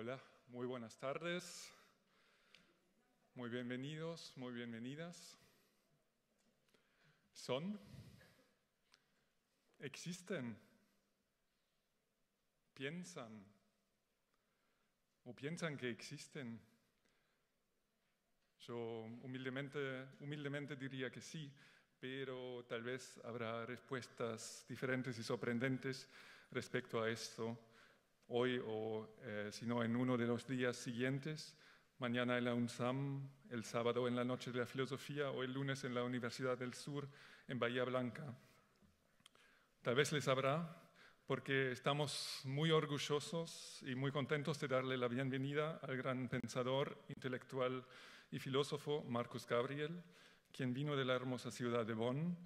Hola, muy buenas tardes, muy bienvenidos, muy bienvenidas. ¿Son? ¿Existen? ¿Piensan? ¿O piensan que existen? Yo humildemente, humildemente diría que sí, pero tal vez habrá respuestas diferentes y sorprendentes respecto a esto hoy o eh, si no en uno de los días siguientes, mañana en la UNSAM, el sábado en la Noche de la Filosofía o el lunes en la Universidad del Sur en Bahía Blanca. Tal vez les habrá, porque estamos muy orgullosos y muy contentos de darle la bienvenida al gran pensador, intelectual y filósofo Marcus Gabriel, quien vino de la hermosa ciudad de Bonn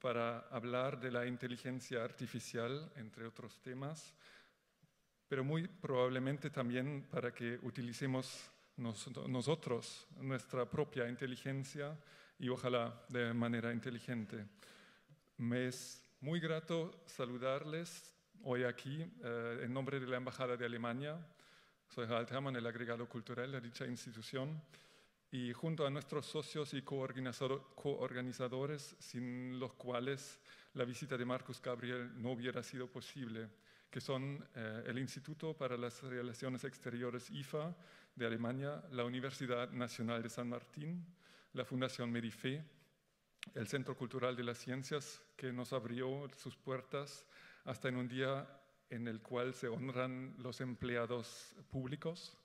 para hablar de la inteligencia artificial, entre otros temas, pero muy probablemente también para que utilicemos nosotros nuestra propia inteligencia y ojalá de manera inteligente. Me es muy grato saludarles hoy aquí eh, en nombre de la Embajada de Alemania. Soy Harald el agregado cultural de dicha institución y junto a nuestros socios y coorganizadores, sin los cuales la visita de Marcus Gabriel no hubiera sido posible que son eh, el Instituto para las Relaciones Exteriores IFA de Alemania, la Universidad Nacional de San Martín, la Fundación Medife, el Centro Cultural de las Ciencias, que nos abrió sus puertas hasta en un día en el cual se honran los empleados públicos.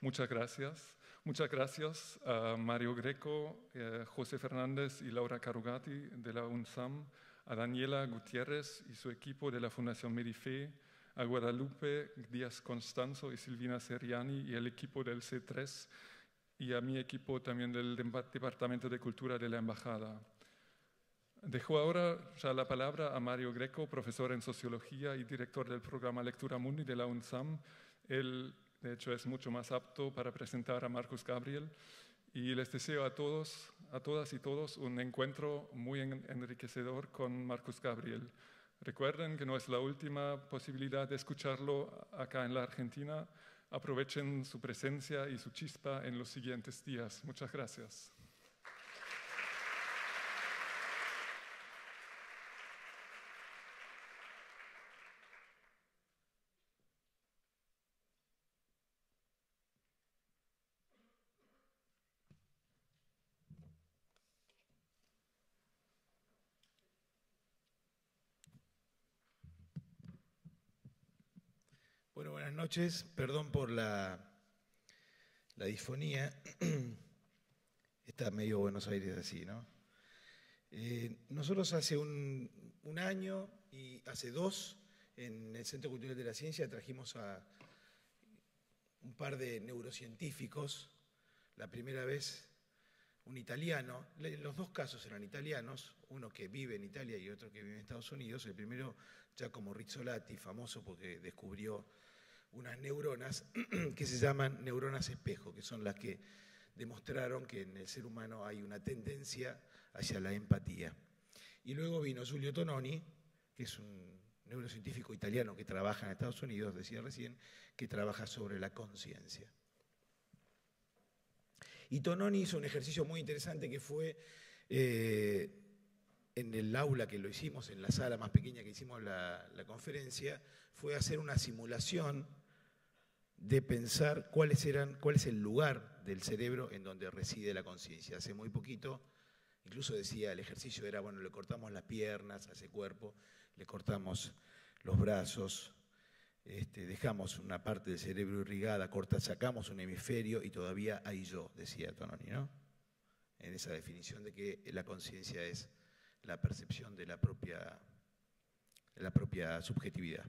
Muchas gracias. Muchas gracias a Mario Greco, eh, José Fernández y Laura Carugati de la UNSAM, a Daniela Gutiérrez y su equipo de la Fundación Medife, a Guadalupe Díaz Constanzo y Silvina Seriani y el equipo del C3 y a mi equipo también del Departamento de Cultura de la Embajada. Dejo ahora ya la palabra a Mario Greco, profesor en Sociología y director del programa Lectura Mundi de la UNSAM. Él, de hecho, es mucho más apto para presentar a Marcus Gabriel. Y les deseo a todos, a todas y todos, un encuentro muy enriquecedor con Marcus Gabriel. Recuerden que no es la última posibilidad de escucharlo acá en la Argentina. Aprovechen su presencia y su chispa en los siguientes días. Muchas gracias. noches, perdón por la, la disfonía. Está medio Buenos Aires así, ¿no? Eh, nosotros hace un, año y hace dos, en el Centro Cultural de la Ciencia, trajimos a un par de neurocientíficos, la primera vez un italiano, los dos casos eran italianos, uno que vive en Italia y otro que vive en Estados Unidos, el primero Giacomo Rizzolatti, famoso porque descubrió unas neuronas que se llaman neuronas espejo, que son las que demostraron que en el ser humano hay una tendencia hacia la empatía. Y luego vino Giulio Tononi, que es un neurocientífico italiano que trabaja en Estados Unidos, decía recién, que trabaja sobre la conciencia. Y Tononi hizo un ejercicio muy interesante que fue eh, en el aula que lo hicimos, en la sala más pequeña que hicimos la, la conferencia, fue hacer una simulación de pensar cuáles eran, cuál es el lugar del cerebro en donde reside la conciencia. Hace muy poquito, incluso decía, el ejercicio era, bueno, le cortamos las piernas a ese cuerpo, le cortamos los brazos, este, dejamos una parte del cerebro irrigada, corta, sacamos un hemisferio y todavía hay yo, decía Tononi, ¿no? En esa definición de que la conciencia es la percepción de la propia, de la propia subjetividad.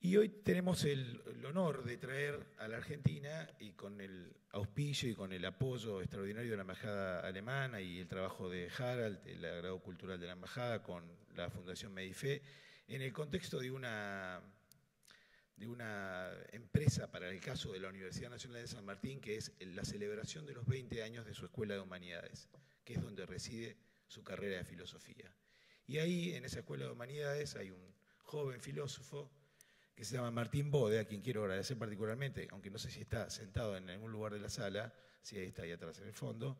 Y hoy tenemos el, honor de traer a la Argentina y con el auspicio y con el apoyo extraordinario de la Embajada Alemana y el trabajo de Harald, el agrado cultural de la Embajada, con la Fundación Medife, en el contexto de una, de una empresa para el caso de la Universidad Nacional de San Martín, que es la celebración de los 20 años de su Escuela de Humanidades, que es donde reside su carrera de filosofía. Y ahí, en esa Escuela de Humanidades, hay un joven filósofo, que se llama Martín Bode, a quien quiero agradecer particularmente, aunque no sé si está sentado en algún lugar de la sala, si ahí está ahí atrás en el fondo,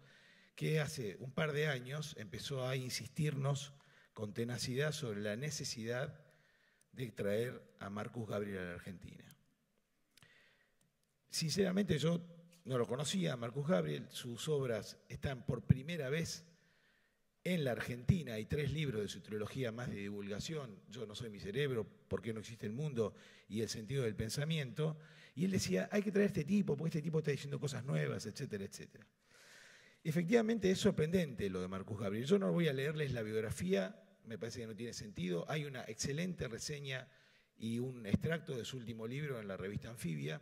que hace un par de años empezó a insistirnos con tenacidad sobre la necesidad de traer a Marcus Gabriel a la Argentina. Sinceramente yo no lo conocía, Marcus Gabriel, sus obras están por primera vez en la Argentina hay tres libros de su trilogía más de divulgación, Yo no soy mi cerebro, ¿por qué no existe el mundo? y El sentido del pensamiento. Y él decía, hay que traer a este tipo, porque este tipo está diciendo cosas nuevas, etcétera, etcétera. Efectivamente es sorprendente lo de Marcus Gabriel. Yo no voy a leerles la biografía, me parece que no tiene sentido. Hay una excelente reseña y un extracto de su último libro en la revista Anfibia,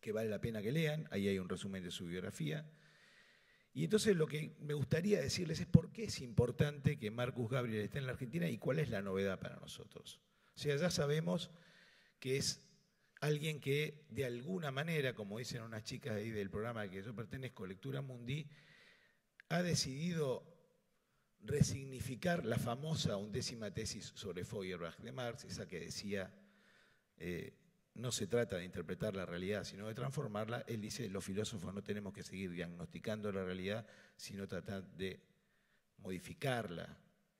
que vale la pena que lean, ahí hay un resumen de su biografía. Y entonces lo que me gustaría decirles es por qué es importante que Marcus Gabriel esté en la Argentina y cuál es la novedad para nosotros. O sea, ya sabemos que es alguien que de alguna manera, como dicen unas chicas ahí del programa que yo pertenezco, Lectura Mundi, ha decidido resignificar la famosa undécima tesis sobre Feuerbach de Marx, esa que decía eh, no se trata de interpretar la realidad, sino de transformarla, él dice, los filósofos no tenemos que seguir diagnosticando la realidad, sino tratar de modificarla,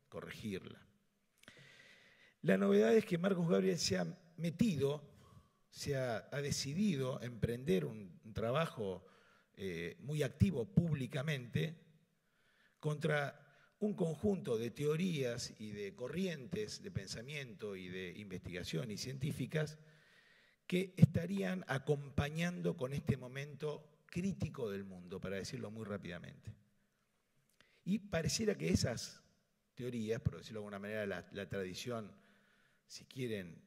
corregirla. La novedad es que Marcos Gabriel se ha metido, se ha, decidido emprender un, trabajo eh, muy activo públicamente contra un conjunto de teorías y de corrientes de pensamiento y de investigación y científicas que estarían acompañando con este momento crítico del mundo, para decirlo muy rápidamente. Y pareciera que esas teorías, por decirlo de alguna manera, la, tradición, si quieren,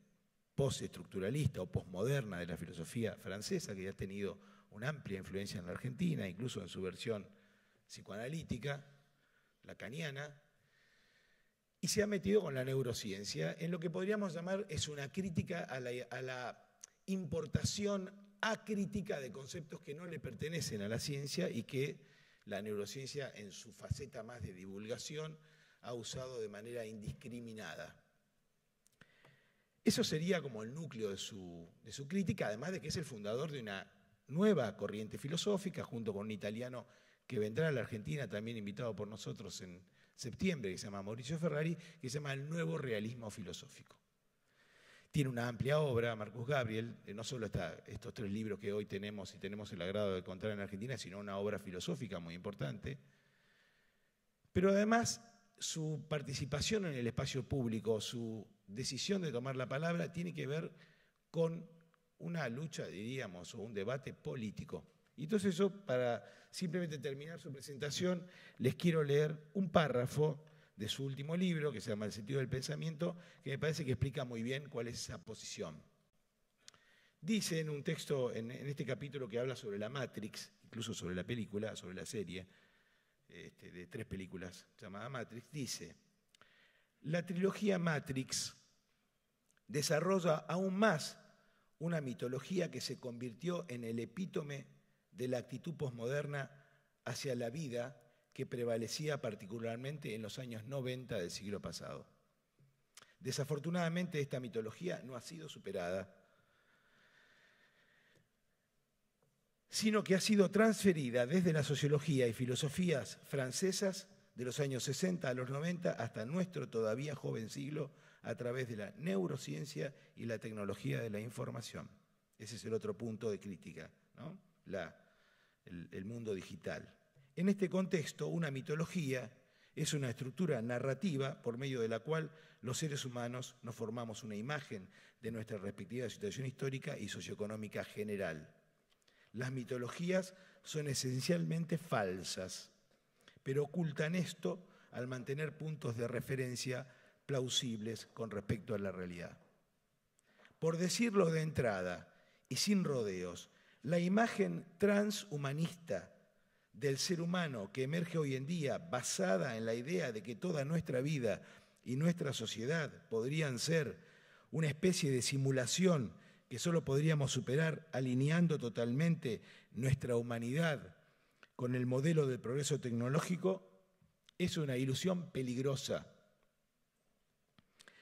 postestructuralista o postmoderna de la filosofía francesa, que ya ha tenido una amplia influencia en la Argentina, incluso en su versión psicoanalítica, la lacaniana, y se ha metido con la neurociencia en lo que podríamos llamar es una crítica a la importación acrítica de conceptos que no le pertenecen a la ciencia y que la neurociencia en su faceta más de divulgación ha usado de manera indiscriminada. Eso sería como el núcleo de su, de su crítica, además de que es el fundador de una nueva corriente filosófica, junto con un italiano que vendrá a la Argentina, también invitado por nosotros en septiembre, que se llama Mauricio Ferrari, que se llama el nuevo realismo filosófico. Tiene una amplia obra, Marcus Gabriel, eh, no solo está estos tres libros que hoy tenemos y tenemos el agrado de encontrar en Argentina, sino una obra filosófica muy importante. Pero además, su participación en el espacio público, su decisión de tomar la palabra, tiene que ver con una lucha, diríamos, o un debate político. Y entonces yo, para simplemente terminar su presentación, les quiero leer un párrafo de su último libro, que se llama El sentido del pensamiento, que me parece que explica muy bien cuál es esa posición. Dice en un texto, en, este capítulo que habla sobre la Matrix, incluso sobre la película, sobre la serie este, de tres películas llamada Matrix, dice, la trilogía Matrix desarrolla aún más una mitología que se convirtió en el epítome de la actitud posmoderna hacia la vida que prevalecía particularmente en los años 90 del siglo pasado. Desafortunadamente esta mitología no ha sido superada, sino que ha sido transferida desde la sociología y filosofías francesas de los años 60 a los 90 hasta nuestro todavía joven siglo a través de la neurociencia y la tecnología de la información. Ese es el otro punto de crítica, ¿no? el mundo digital. En este contexto, una mitología es una estructura narrativa por medio de la cual los seres humanos nos formamos una imagen de nuestra respectiva situación histórica y socioeconómica general. Las mitologías son esencialmente falsas, pero ocultan esto al mantener puntos de referencia plausibles con respecto a la realidad. Por decirlo de entrada y sin rodeos, la imagen transhumanista del ser humano que emerge hoy en día basada en la idea de que toda nuestra vida y nuestra sociedad podrían ser una especie de simulación que solo podríamos superar alineando totalmente nuestra humanidad con el modelo del progreso tecnológico, es una ilusión peligrosa.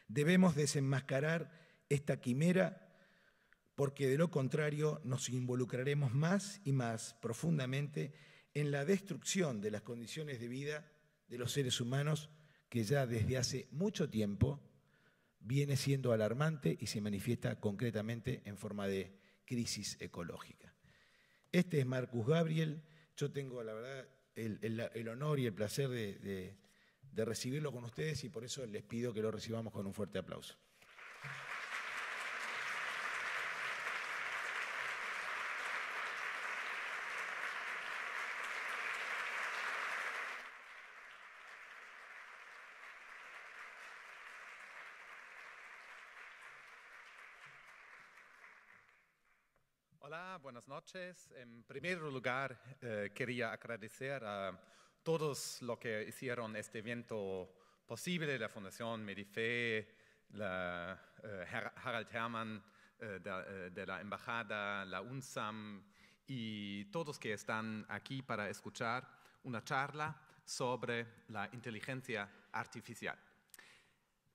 Debemos desenmascarar esta quimera porque de lo contrario nos involucraremos más y más profundamente en la destrucción de las condiciones de vida de los seres humanos que ya desde hace mucho tiempo viene siendo alarmante y se manifiesta concretamente en forma de crisis ecológica. Este es Marcus Gabriel, yo tengo la verdad el, honor y el placer de recibirlo con ustedes y por eso les pido que lo recibamos con un fuerte aplauso. buenas noches. En primer lugar, eh, quería agradecer a todos los que hicieron este evento posible, la Fundación Medife, eh, Harald Hermann eh, de, de, la Embajada, la UNSAM y todos que están aquí para escuchar una charla sobre la inteligencia artificial.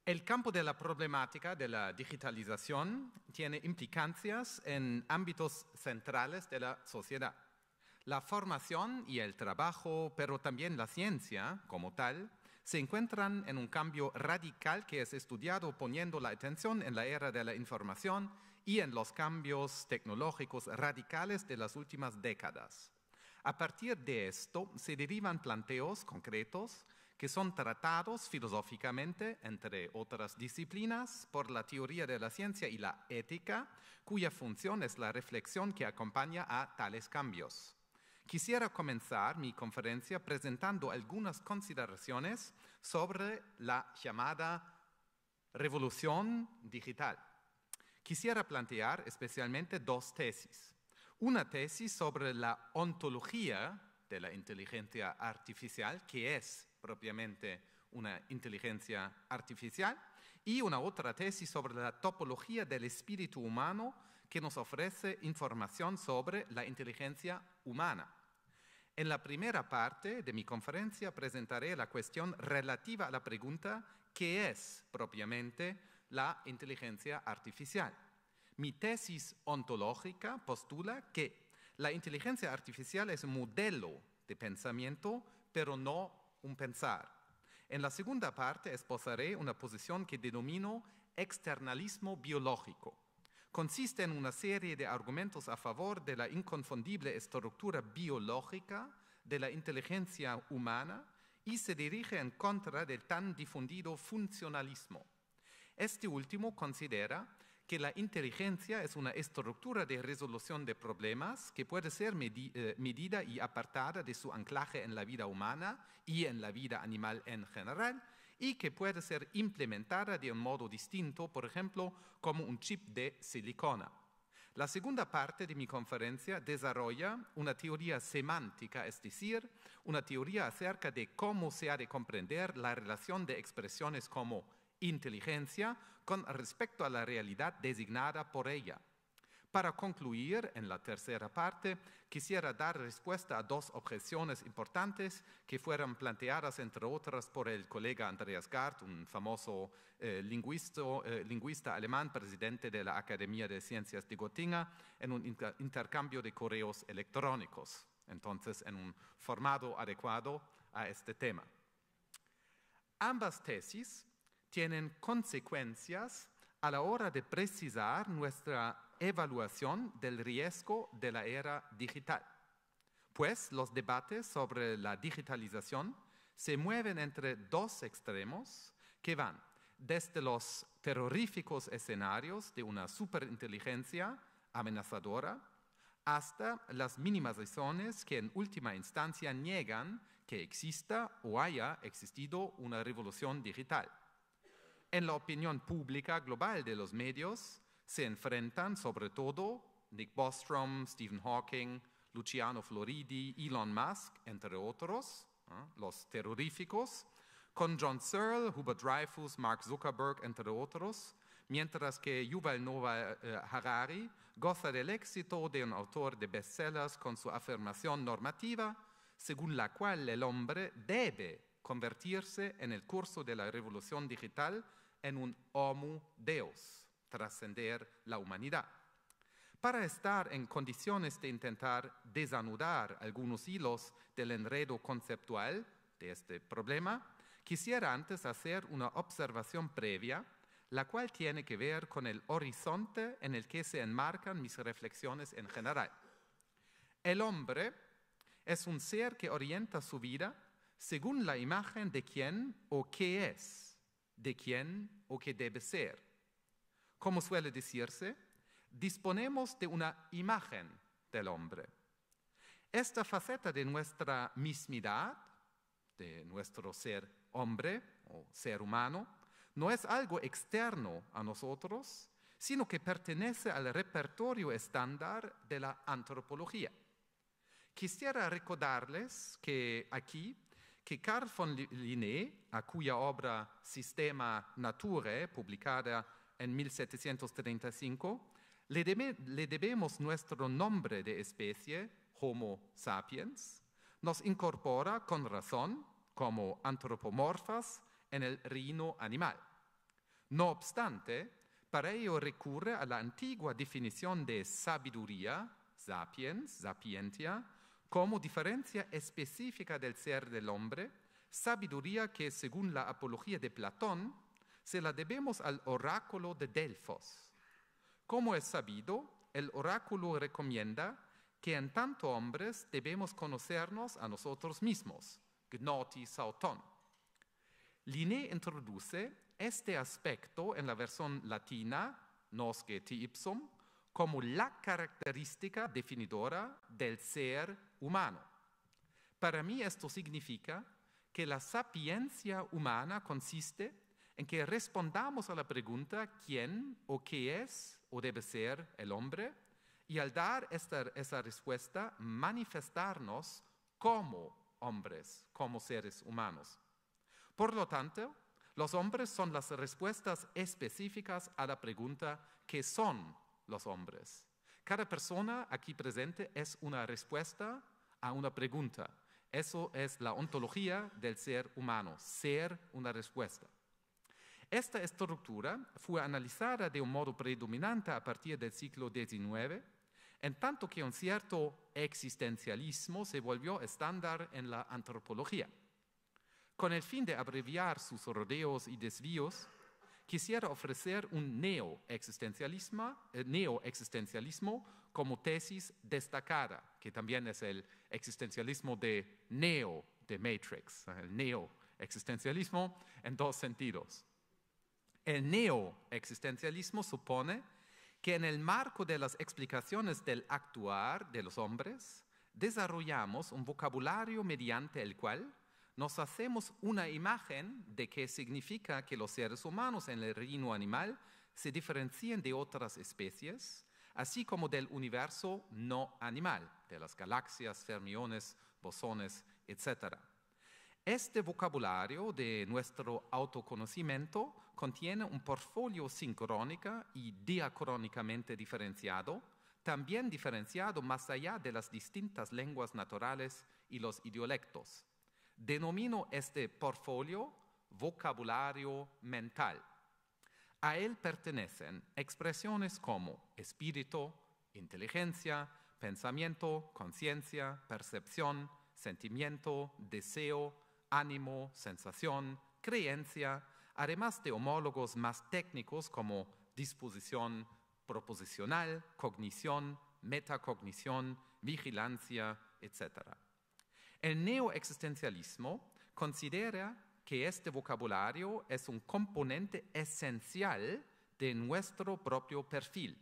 El campo de la problemática de la digitalización tiene implicancias en ámbitos centrales de la sociedad. La formación y el trabajo, pero también la ciencia como tal, se encuentran en un cambio radical que es estudiado poniendo la atención en la era de la información y en los cambios tecnológicos radicales de las últimas décadas. A partir de esto se derivan planteos concretos que son tratados filosóficamente, entre otras disciplinas, por la teoría de la ciencia y la ética, cuya función es la reflexión que acompaña a tales cambios. Quisiera comenzar mi conferencia presentando algunas consideraciones sobre la llamada revolución digital. Quisiera plantear especialmente dos tesis. Una tesis sobre la ontología de la inteligencia artificial, que es propiamente una inteligencia artificial, y una otra tesis sobre la topología del espíritu humano que nos ofrece información sobre la inteligencia humana. En la primera parte de mi conferencia presentaré la cuestión relativa a la pregunta ¿qué es propiamente la inteligencia artificial? Mi tesis ontológica postula que la inteligencia artificial es un modelo de pensamiento, pero no un pensar. En la segunda parte esposaré una posición que denomino externalismo biológico. Consiste en una serie de argumentos a favor de la inconfundible estructura biológica de la inteligencia humana y se dirige en contra del tan difundido funcionalismo. Este último considera que la inteligencia es una estructura de resolución de problemas que puede ser eh, medida y apartada de su anclaje en la vida humana y en la vida animal en general y que puede ser implementada de un modo distinto, por ejemplo, como un chip de silicona. La segunda parte de mi conferencia desarrolla una teoría semántica, es decir, una teoría acerca de cómo se ha de comprender la relación de expresiones como inteligencia con respecto a la realidad designada por ella. Para concluir, en la tercera parte, quisiera dar respuesta a dos objeciones importantes que fueron planteadas, entre otras, por el colega Andreas Gart, un famoso eh, eh, lingüista alemán, presidente de la Academia de Ciencias de Gotinga, en un intercambio de correos electrónicos. Entonces, en un formato adecuado a este tema. Ambas tesis tienen consecuencias a la hora de precisar nuestra evaluación del riesgo de la era digital, pues los debates sobre la digitalización se mueven entre dos extremos que van desde los terroríficos escenarios de una superinteligencia amenazadora hasta las mínimas razones que en última instancia niegan que exista o haya existido una revolución digital en la opinión pública global de los medios se enfrentan sobre todo Nick Bostrom, Stephen Hawking, Luciano Floridi, Elon Musk, entre otros, los terroríficos, con John Searle, Hubert Dreyfus, Mark Zuckerberg, entre otros, mientras que Yuval Noah eh, Harari goza del éxito de un autor de bestsellers con su afirmación normativa, según la cual el hombre debe convertirse en el curso de la revolución digital en un homo Deus, trascender la humanidad. Para estar en condiciones de intentar desanudar algunos hilos del enredo conceptual de este problema, quisiera antes hacer una observación previa, la cual tiene que ver con el horizonte en el que se enmarcan mis reflexiones en general. El hombre es un ser que orienta su vida según la imagen de quién o qué es de quién o qué debe ser. Como suele decirse, disponemos de una imagen del hombre. Esta faceta de nuestra mismidad, de nuestro ser hombre o ser humano, no es algo externo a nosotros, sino que pertenece al repertorio estándar de la antropología. Quisiera recordarles que aquí que Carl von Linné, a cuya obra Sistema Nature, publicada en 1735, le, debemos nuestro nombre de especie, Homo sapiens, nos incorpora con razón como antropomorfas en el reino animal. No obstante, para ello recurre a la antigua definición de sabiduría, sapiens, sapientia, como diferencia específica del ser del hombre, sabiduría que, según la apología de Platón, se la debemos al oráculo de Delfos. Como es sabido, el oráculo recomienda que en tanto hombres debemos conocernos a nosotros mismos, gnoti sauton. Linné introduce este aspecto en la versión latina, nos ipsum, como la característica definidora del ser humano. Para mí esto significa que la sapiencia humana consiste en que respondamos a la pregunta quién o qué es o debe ser el hombre y al dar esa respuesta manifestarnos como hombres, como seres humanos. Por lo tanto, los hombres son las respuestas específicas a la pregunta ¿qué son los hombres. Cada persona aquí presente es una respuesta a una pregunta. Eso es la ontología del ser humano, ser una respuesta. Esta estructura fue analizada de un modo predominante a partir del siglo XIX, en tanto que un cierto existencialismo se volvió estándar en la antropología. Con el fin de abreviar sus rodeos y desvíos, quisiera ofrecer un eh, neoexistencialismo existencialismo como tesis destacada, que también es el existencialismo de neo de Matrix, el neo en dos sentidos. El neoexistencialismo supone que en el marco de las explicaciones del actuar de los hombres, desarrollamos un vocabulario mediante el cual nos hacemos una imagen de qué significa que los seres humanos en el reino animal se diferencien de otras especies, así como del universo no animal, de las galaxias, fermiones, bosones, etc. Este vocabulario de nuestro autoconocimiento contiene un portfolio sincrónica y diacrónicamente diferenciado, también diferenciado más allá de las distintas lenguas naturales y los idiolectos. Denomino este portfolio vocabulario mental. A él pertenecen expresiones como espíritu, inteligencia, pensamiento, conciencia, percepción, sentimiento, deseo, ánimo, sensación, creencia, además de homólogos más técnicos como disposición proposicional, cognición, metacognición, vigilancia, etcétera. El neoexistencialismo considera que este vocabulario es un componente esencial de nuestro propio perfil.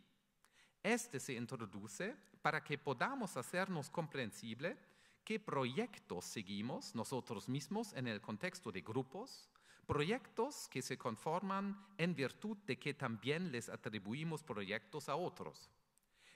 Este se introduce para que podamos hacernos comprensible qué proyectos seguimos nosotros mismos en el contexto de grupos, proyectos que se conforman en virtud de que también les atribuimos proyectos a otros.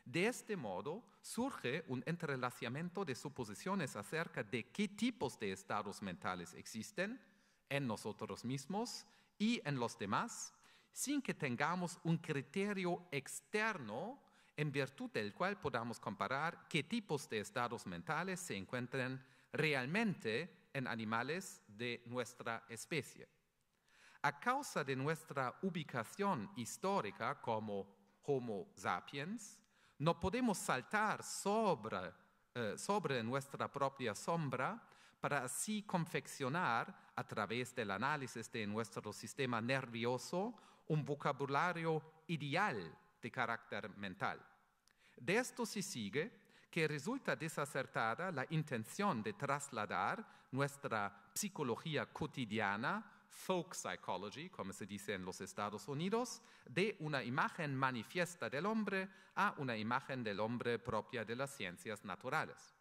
De este modo surge un entrelazamiento de suposiciones acerca de qué tipos de estados mentales existen en nosotros mismos y en los demás, sin que tengamos un criterio externo en virtud del cual podamos comparar qué tipos de estados mentales se encuentran realmente en animales de nuestra especie. A causa de nuestra ubicación histórica como Homo sapiens, no podemos saltar eh, sobre, nuestra propia sombra para así confeccionar, a través del análisis de nuestro sistema nervioso, un vocabulario ideal de carácter mental. De esto se sigue que resulta desacertada la intención de trasladar nuestra psicología cotidiana folk psychology, como se dice en los Estados Unidos, de una imagen manifiesta del hombre a una imagen del hombre propia de las ciencias naturales.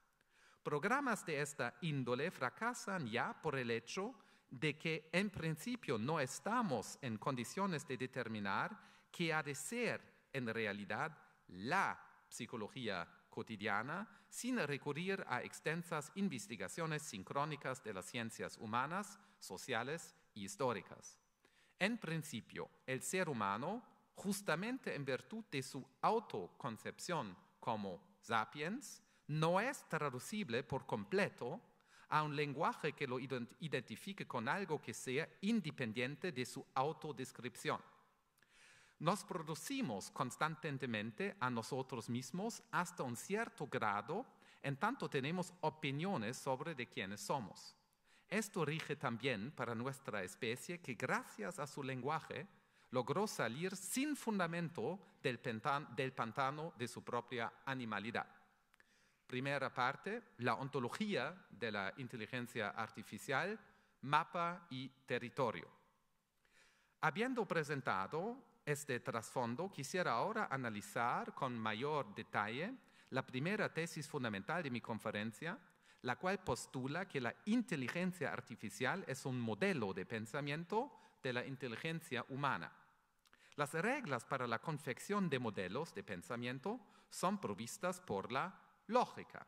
Programas de esta índole fracasan ya por el hecho de que en principio no estamos en condiciones de determinar qué ha de ser en realidad la psicología cotidiana sin recurrir a extensas investigaciones sincrónicas de las ciencias humanas, sociales históricas. En principio, el ser humano, justamente en virtud de su autoconcepción como sapiens, no es traducible por completo a un lenguaje que lo identifique con algo que sea independiente de su autodescripción. Nos producimos constantemente a nosotros mismos hasta un cierto grado, en tanto tenemos opiniones sobre de quiénes somos. Esto rige también para nuestra especie que gracias a su lenguaje logró salir sin fundamento del, pantano de su propia animalidad. Primera parte, la ontología de la inteligencia artificial, mapa y territorio. Habiendo presentado este trasfondo, quisiera ahora analizar con mayor detalle la primera tesis fundamental de mi conferencia, la cual postula que la inteligencia artificial es un modelo de pensamiento de la inteligencia humana. Las reglas para la confección de modelos de pensamiento son provistas por la lógica.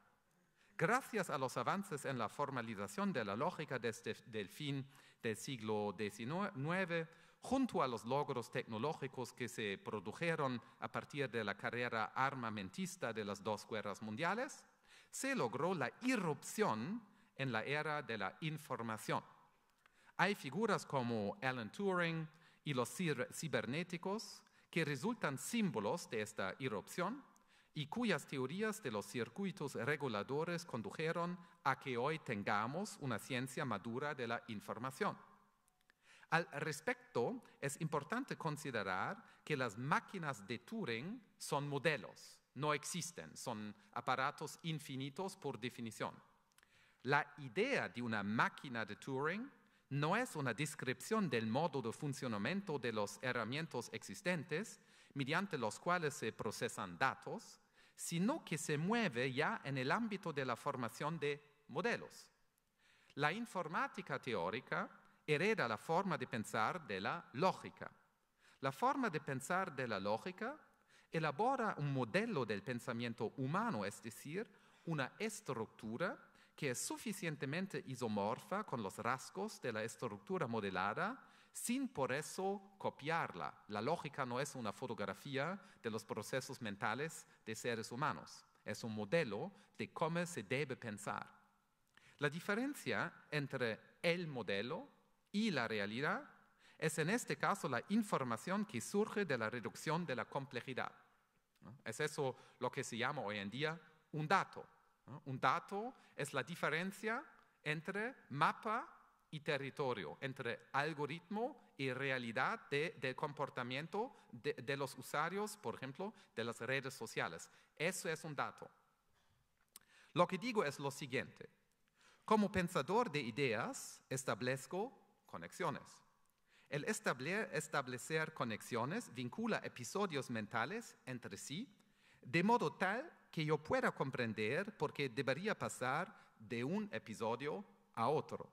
Gracias a los avances en la formalización de la lógica desde el este fin del siglo XIX, junto a los logros tecnológicos que se produjeron a partir de la carrera armamentista de las dos guerras mundiales, se logró la irrupción en la era de la información. Hay figuras como Alan Turing y los cibernéticos que resultan símbolos de esta irrupción y cuyas teorías de los circuitos reguladores condujeron a que hoy tengamos una ciencia madura de la información. Al respecto, es importante considerar que las máquinas de Turing son modelos no existen, son aparatos infinitos por definición. La idea de una máquina de Turing no es una descripción del modo de funcionamiento de los herramientas existentes mediante los cuales se procesan datos, sino que se mueve ya en el ámbito de la formación de modelos. La informática teórica hereda la forma de pensar de la lógica. La forma de pensar de la lógica elabora un modelo del pensamiento humano, es decir, una estructura que es suficientemente isomorfa con los rasgos de la estructura modelada sin por eso copiarla. La lógica no es una fotografía de los procesos mentales de seres humanos, es un modelo de cómo se debe pensar. La diferencia entre el modelo y la realidad es en este caso la información que surge de la reducción de la complejidad. Es eso lo que se llama hoy en día un dato. Un dato es la diferencia entre mapa y territorio, entre algoritmo y realidad del comportamiento de, los usuarios, por ejemplo, de las redes sociales. Eso es un dato. Lo que digo es lo siguiente. Como pensador de ideas, establezco conexiones. El establecer conexiones vincula episodios mentales entre sí, de modo tal que yo pueda comprender por qué debería pasar de un episodio a otro.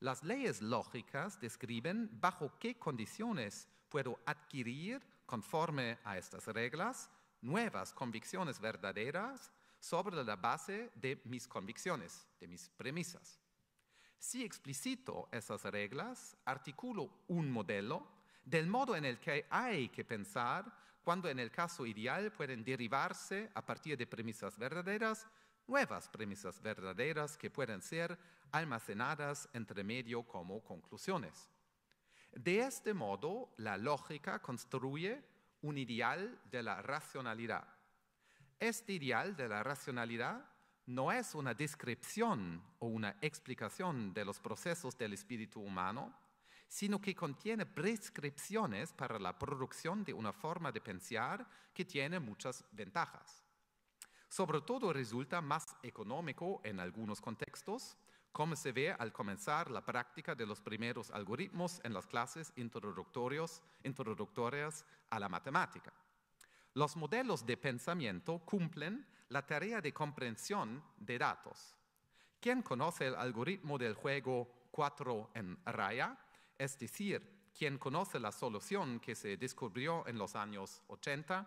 Las leyes lógicas describen bajo qué condiciones puedo adquirir, conforme a estas reglas, nuevas convicciones verdaderas sobre la base de mis convicciones, de mis premisas. Si explicito esas reglas, articulo un modelo del modo en el que hay que pensar cuando en el caso ideal pueden derivarse a partir de premisas verdaderas nuevas premisas verdaderas que pueden ser almacenadas entre medio como conclusiones. De este modo, la lógica construye un ideal de la racionalidad. Este ideal de la racionalidad no es una descripción o una explicación de los procesos del espíritu humano, sino que contiene prescripciones para la producción de una forma de pensar que tiene muchas ventajas. Sobre todo resulta más económico en algunos contextos, como se ve al comenzar la práctica de los primeros algoritmos en las clases introductorias a la matemática. Los modelos de pensamiento cumplen la tarea de comprensión de datos. ¿Quién conoce el algoritmo del juego 4 en raya? Es decir, quien conoce la solución que se descubrió en los años 80,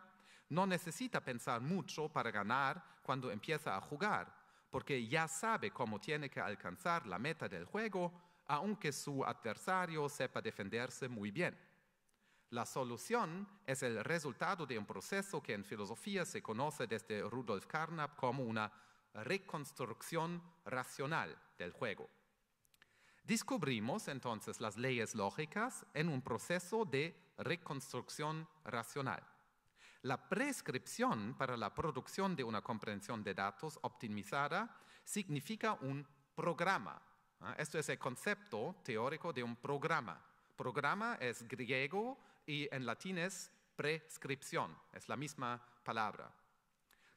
no necesita pensar mucho para ganar cuando empieza a jugar, porque ya sabe cómo tiene que alcanzar la meta del juego, aunque su adversario sepa defenderse muy bien. La solución es el resultado de un proceso que en filosofía se conoce desde Rudolf Carnap como una reconstrucción racional del juego. Descubrimos entonces las leyes lógicas en un proceso de reconstrucción racional. La prescripción para la producción de una comprensión de datos optimizada significa un programa. Ah, esto es el concepto teórico de un programa. Programa es griego y en latín es prescripción, es la misma palabra.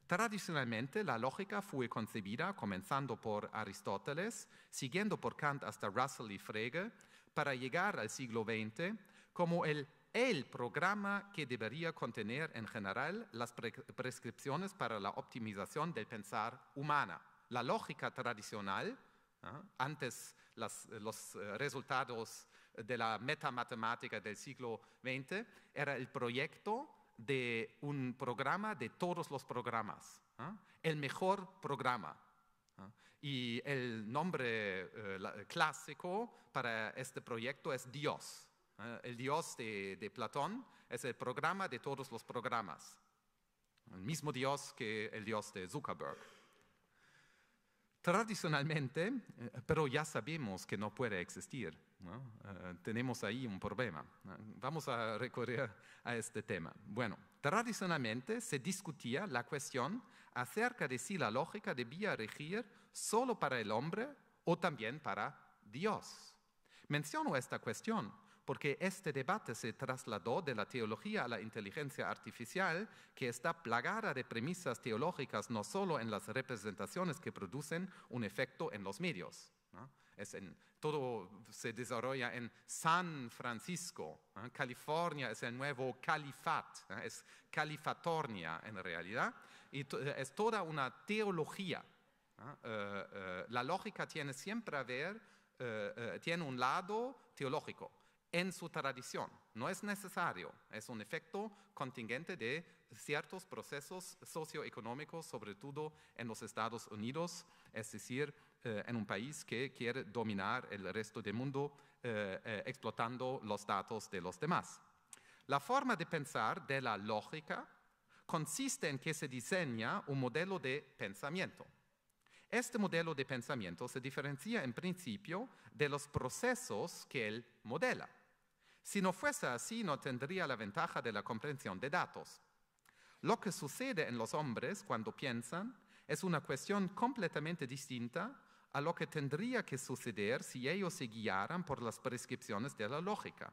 Tradicionalmente la lógica fue concebida comenzando por Aristóteles, siguiendo por Kant hasta Russell y Frege, para llegar al siglo XX como el, el programa que debería contener en general las prescripciones para la optimización del pensar humana. La lógica tradicional, ¿ah? antes los eh, resultados de la metamatemática del siglo XX, era el proyecto de un programa de todos los programas, ¿ah? el mejor programa. ¿ah? Y el nombre eh, clásico para este proyecto es Dios. ¿ah? El Dios de, Platón es el programa de todos los programas. El mismo Dios que el Dios de Zuckerberg. Tradicionalmente, eh, pero ya sabemos que no puede existir. Eh, tenemos ahí un problema. Vamos a recorrer a este tema. Bueno, tradicionalmente se discutía la cuestión acerca de si la lógica debía regir solo para el hombre o también para Dios. Menciono esta cuestión porque este debate se trasladó de la teología a la inteligencia artificial, que está plagada de premisas teológicas no solo en las representaciones que producen un efecto en los medios. todo se desarrolla en San Francisco. California es el nuevo califat, es califatornia en realidad, y es toda una teología. Eh, eh, la lógica tiene siempre a ver, eh, tiene un lado teológico en su tradición. No es necesario, es un efecto contingente de ciertos procesos socioeconómicos, sobre todo en los Estados Unidos, es decir, eh, en un país que quiere dominar el resto del mundo eh, eh, explotando los datos de los demás. La forma de pensar de la lógica consiste en que se diseña un modelo de pensamiento. Este modelo de pensamiento se diferencia en principio de los procesos que él modela. Si no fuese así, no tendría la ventaja de la comprensión de datos. Lo que sucede en los hombres cuando piensan es una cuestión completamente distinta a lo que tendría que suceder si ellos se guiaran por las prescripciones de la lógica,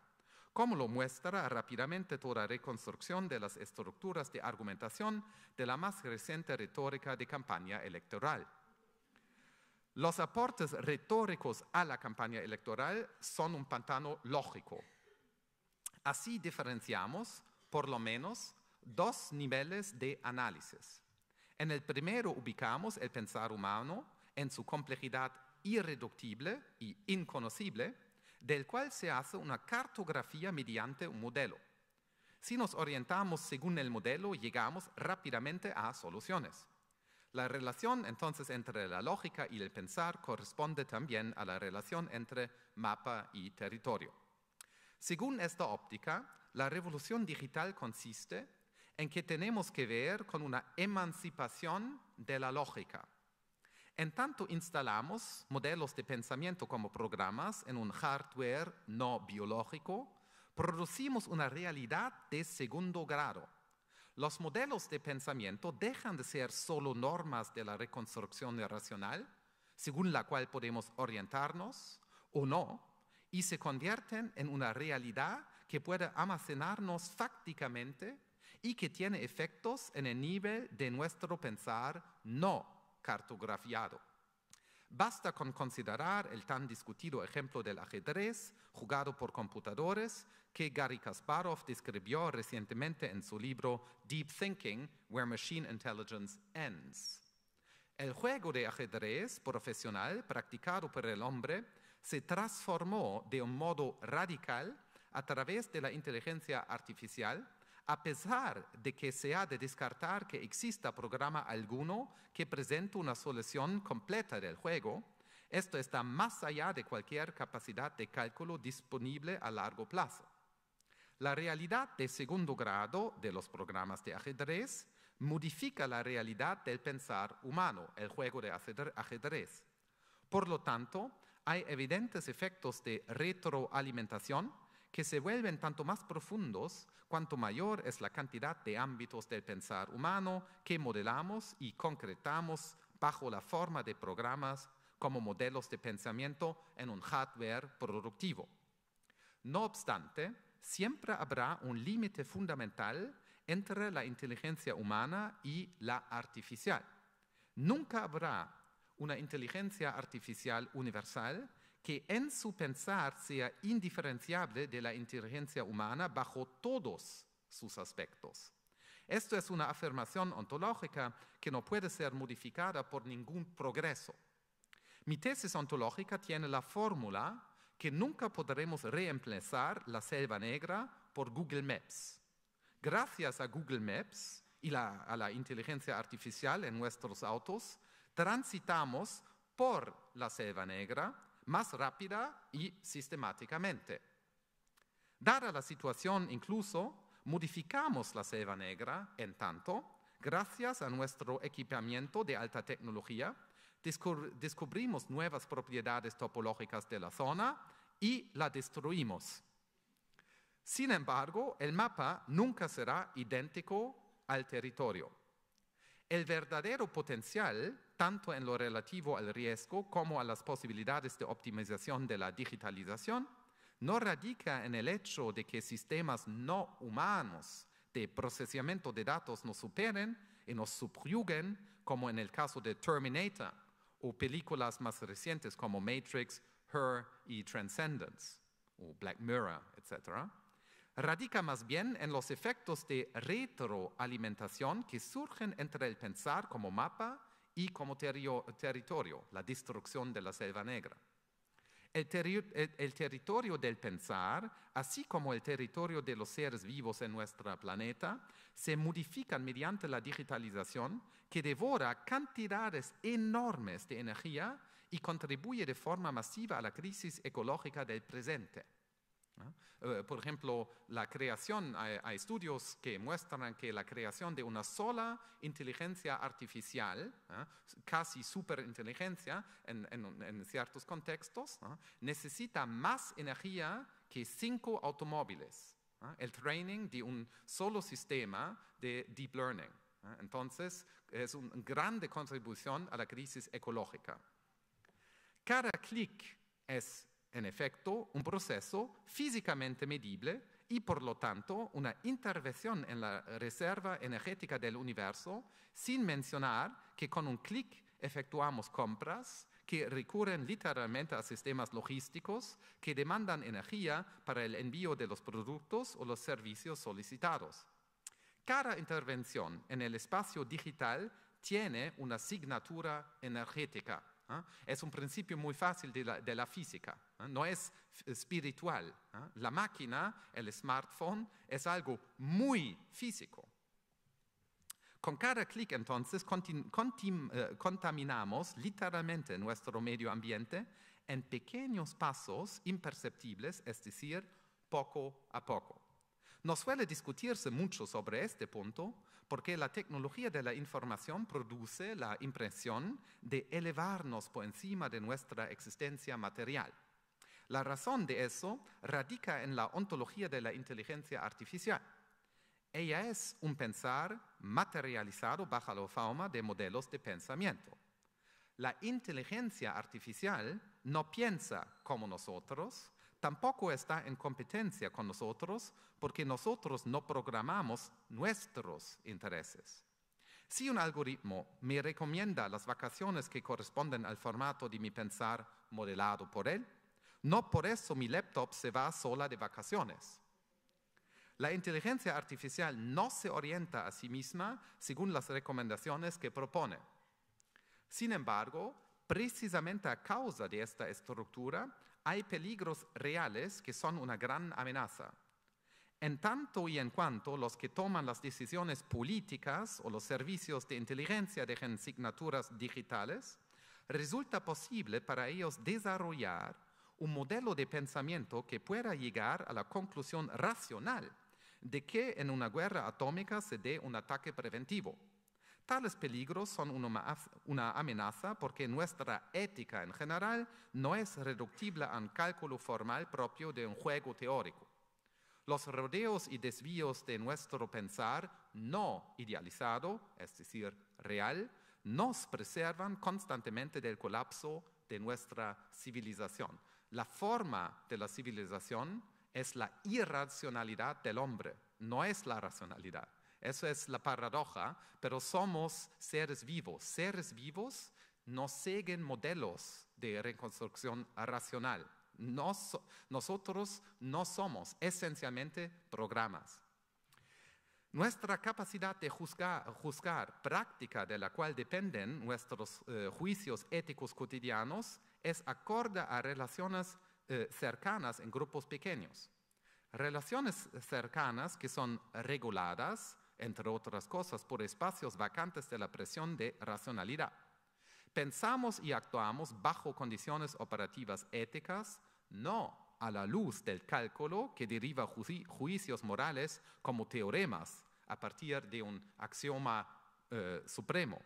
como lo muestra rápidamente toda reconstrucción de las estructuras de argumentación de la más reciente retórica de campaña electoral. Los aportes retóricos a la campaña electoral son un pantano lógico, Así diferenciamos, por lo menos, dos niveles de análisis. En el primero ubicamos el pensar humano en su complejidad irreductible y inconocible, del cual se hace una cartografía mediante un modelo. Si nos orientamos según el modelo, llegamos rápidamente a soluciones. La relación entonces entre la lógica y el pensar corresponde también a la relación entre mapa y territorio. Según esta óptica, la revolución digital consiste en que tenemos que ver con una emancipación de la lógica. En tanto instalamos modelos de pensamiento como programas en un hardware no biológico, producimos una realidad de segundo grado. Los modelos de pensamiento dejan de ser solo normas de la reconstrucción racional, según la cual podemos orientarnos o no y se convierten en una realidad que puede almacenarnos fácticamente y que tiene efectos en el nivel de nuestro pensar no cartografiado. Basta con considerar el tan discutido ejemplo del ajedrez jugado por computadores que Gary Kasparov describió recientemente en su libro Deep Thinking, Where Machine Intelligence Ends. El juego de ajedrez profesional practicado por el hombre se transformó de un modo radical a través de la inteligencia artificial, a pesar de que se ha de descartar que exista programa alguno que presente una solución completa del juego, esto está más allá de cualquier capacidad de cálculo disponible a largo plazo. La realidad de segundo grado de los programas de ajedrez modifica la realidad del pensar humano, el juego de ajedrez. Por lo tanto, hay evidentes efectos de retroalimentación que se vuelven tanto más profundos cuanto mayor es la cantidad de ámbitos del pensar humano que modelamos y concretamos bajo la forma de programas como modelos de pensamiento en un hardware productivo. No obstante, siempre habrá un límite fundamental entre la inteligencia humana y la artificial. Nunca habrá una inteligencia artificial universal que en su pensar sea indiferenciable de la inteligencia humana bajo todos sus aspectos. Esto es una afirmación ontológica que no puede ser modificada por ningún progreso. Mi tesis ontológica tiene la fórmula que nunca podremos reemplazar la selva negra por Google Maps. Gracias a Google Maps y a la inteligencia artificial en nuestros autos, transitamos por la selva negra más rápida y sistemáticamente. Dada la situación incluso, modificamos la selva negra en tanto, gracias a nuestro equipamiento de alta tecnología, descubrimos nuevas propiedades topológicas de la zona y la destruimos. Sin embargo, el mapa nunca será idéntico al territorio. El verdadero potencial, tanto en lo relativo al riesgo como a las posibilidades de optimización de la digitalización, no radica en el hecho de que sistemas no humanos de procesamiento de datos nos superen y nos subyuguen, como en el caso de Terminator o películas más recientes como Matrix, Her y Transcendence, o Black Mirror, etc., radica más bien en los efectos de retroalimentación que surgen entre el pensar como mapa y como territorio, la destrucción de la selva negra. El, el, territorio del pensar, así como el territorio de los seres vivos en nuestro planeta, se modifican mediante la digitalización que devora cantidades enormes de energía y contribuye de forma masiva a la crisis ecológica del presente. Eh, por ejemplo, la creación, hay, estudios que muestran que la creación de una sola inteligencia artificial, casi superinteligencia en, en, ciertos contextos, necesita más energía que cinco automóviles. El training de un solo sistema de deep learning. Entonces, es una grande contribución a la crisis ecológica. Cada clic es en efecto, un proceso físicamente medible y, por lo tanto, una intervención en la reserva energética del universo, sin mencionar que con un clic efectuamos compras que recurren literalmente a sistemas logísticos que demandan energía para el envío de los productos o los servicios solicitados. Cada intervención en el espacio digital tiene una asignatura energética ¿ah? Es un principio muy fácil de la, física, ¿ah? no es espiritual. ¿ah? La máquina, el smartphone, es algo muy físico. Con cada clic entonces eh, contaminamos literalmente nuestro medio ambiente en pequeños pasos imperceptibles, es decir, poco a poco. No suele discutirse mucho sobre este punto, porque la tecnología de la información produce la impresión de elevarnos por encima de nuestra existencia material. La razón de eso radica en la ontología de la inteligencia artificial. Ella es un pensar materializado bajo la forma de modelos de pensamiento. La inteligencia artificial no piensa como nosotros, tampoco está en competencia con nosotros porque nosotros no programamos nuestros intereses. Si un algoritmo me recomienda las vacaciones que corresponden al formato de mi pensar modelado por él, no por eso mi laptop se va sola de vacaciones. La inteligencia artificial no se orienta a sí misma según las recomendaciones que propone. Sin embargo, precisamente a causa de esta estructura, hay peligros reales que son una gran amenaza. En tanto y en cuanto los que toman las decisiones políticas o los servicios de inteligencia dejen signaturas digitales, resulta posible para ellos desarrollar un modelo de pensamiento que pueda llegar a la conclusión racional de que en una guerra atómica se dé un ataque preventivo Tales peligros son una amenaza porque nuestra ética en general no es reductible a un cálculo formal propio de un juego teórico. Los rodeos y desvíos de nuestro pensar no idealizado, es decir, real, nos preservan constantemente del colapso de nuestra civilización. La forma de la civilización es la irracionalidad del hombre, no es la racionalidad. Eso es la paradoja, pero somos seres vivos. Seres vivos no siguen modelos de reconstrucción racional. nosotros no somos esencialmente programas. Nuestra capacidad de juzgar, práctica de la cual dependen nuestros eh, juicios éticos cotidianos es acorde a relaciones eh, cercanas en grupos pequeños. Relaciones cercanas que son reguladas entre otras cosas, por espacios vacantes de la presión de racionalidad. Pensamos y actuamos bajo condiciones operativas éticas, no a la luz del cálculo que deriva juicios morales como teoremas a partir de un axioma eh, supremo.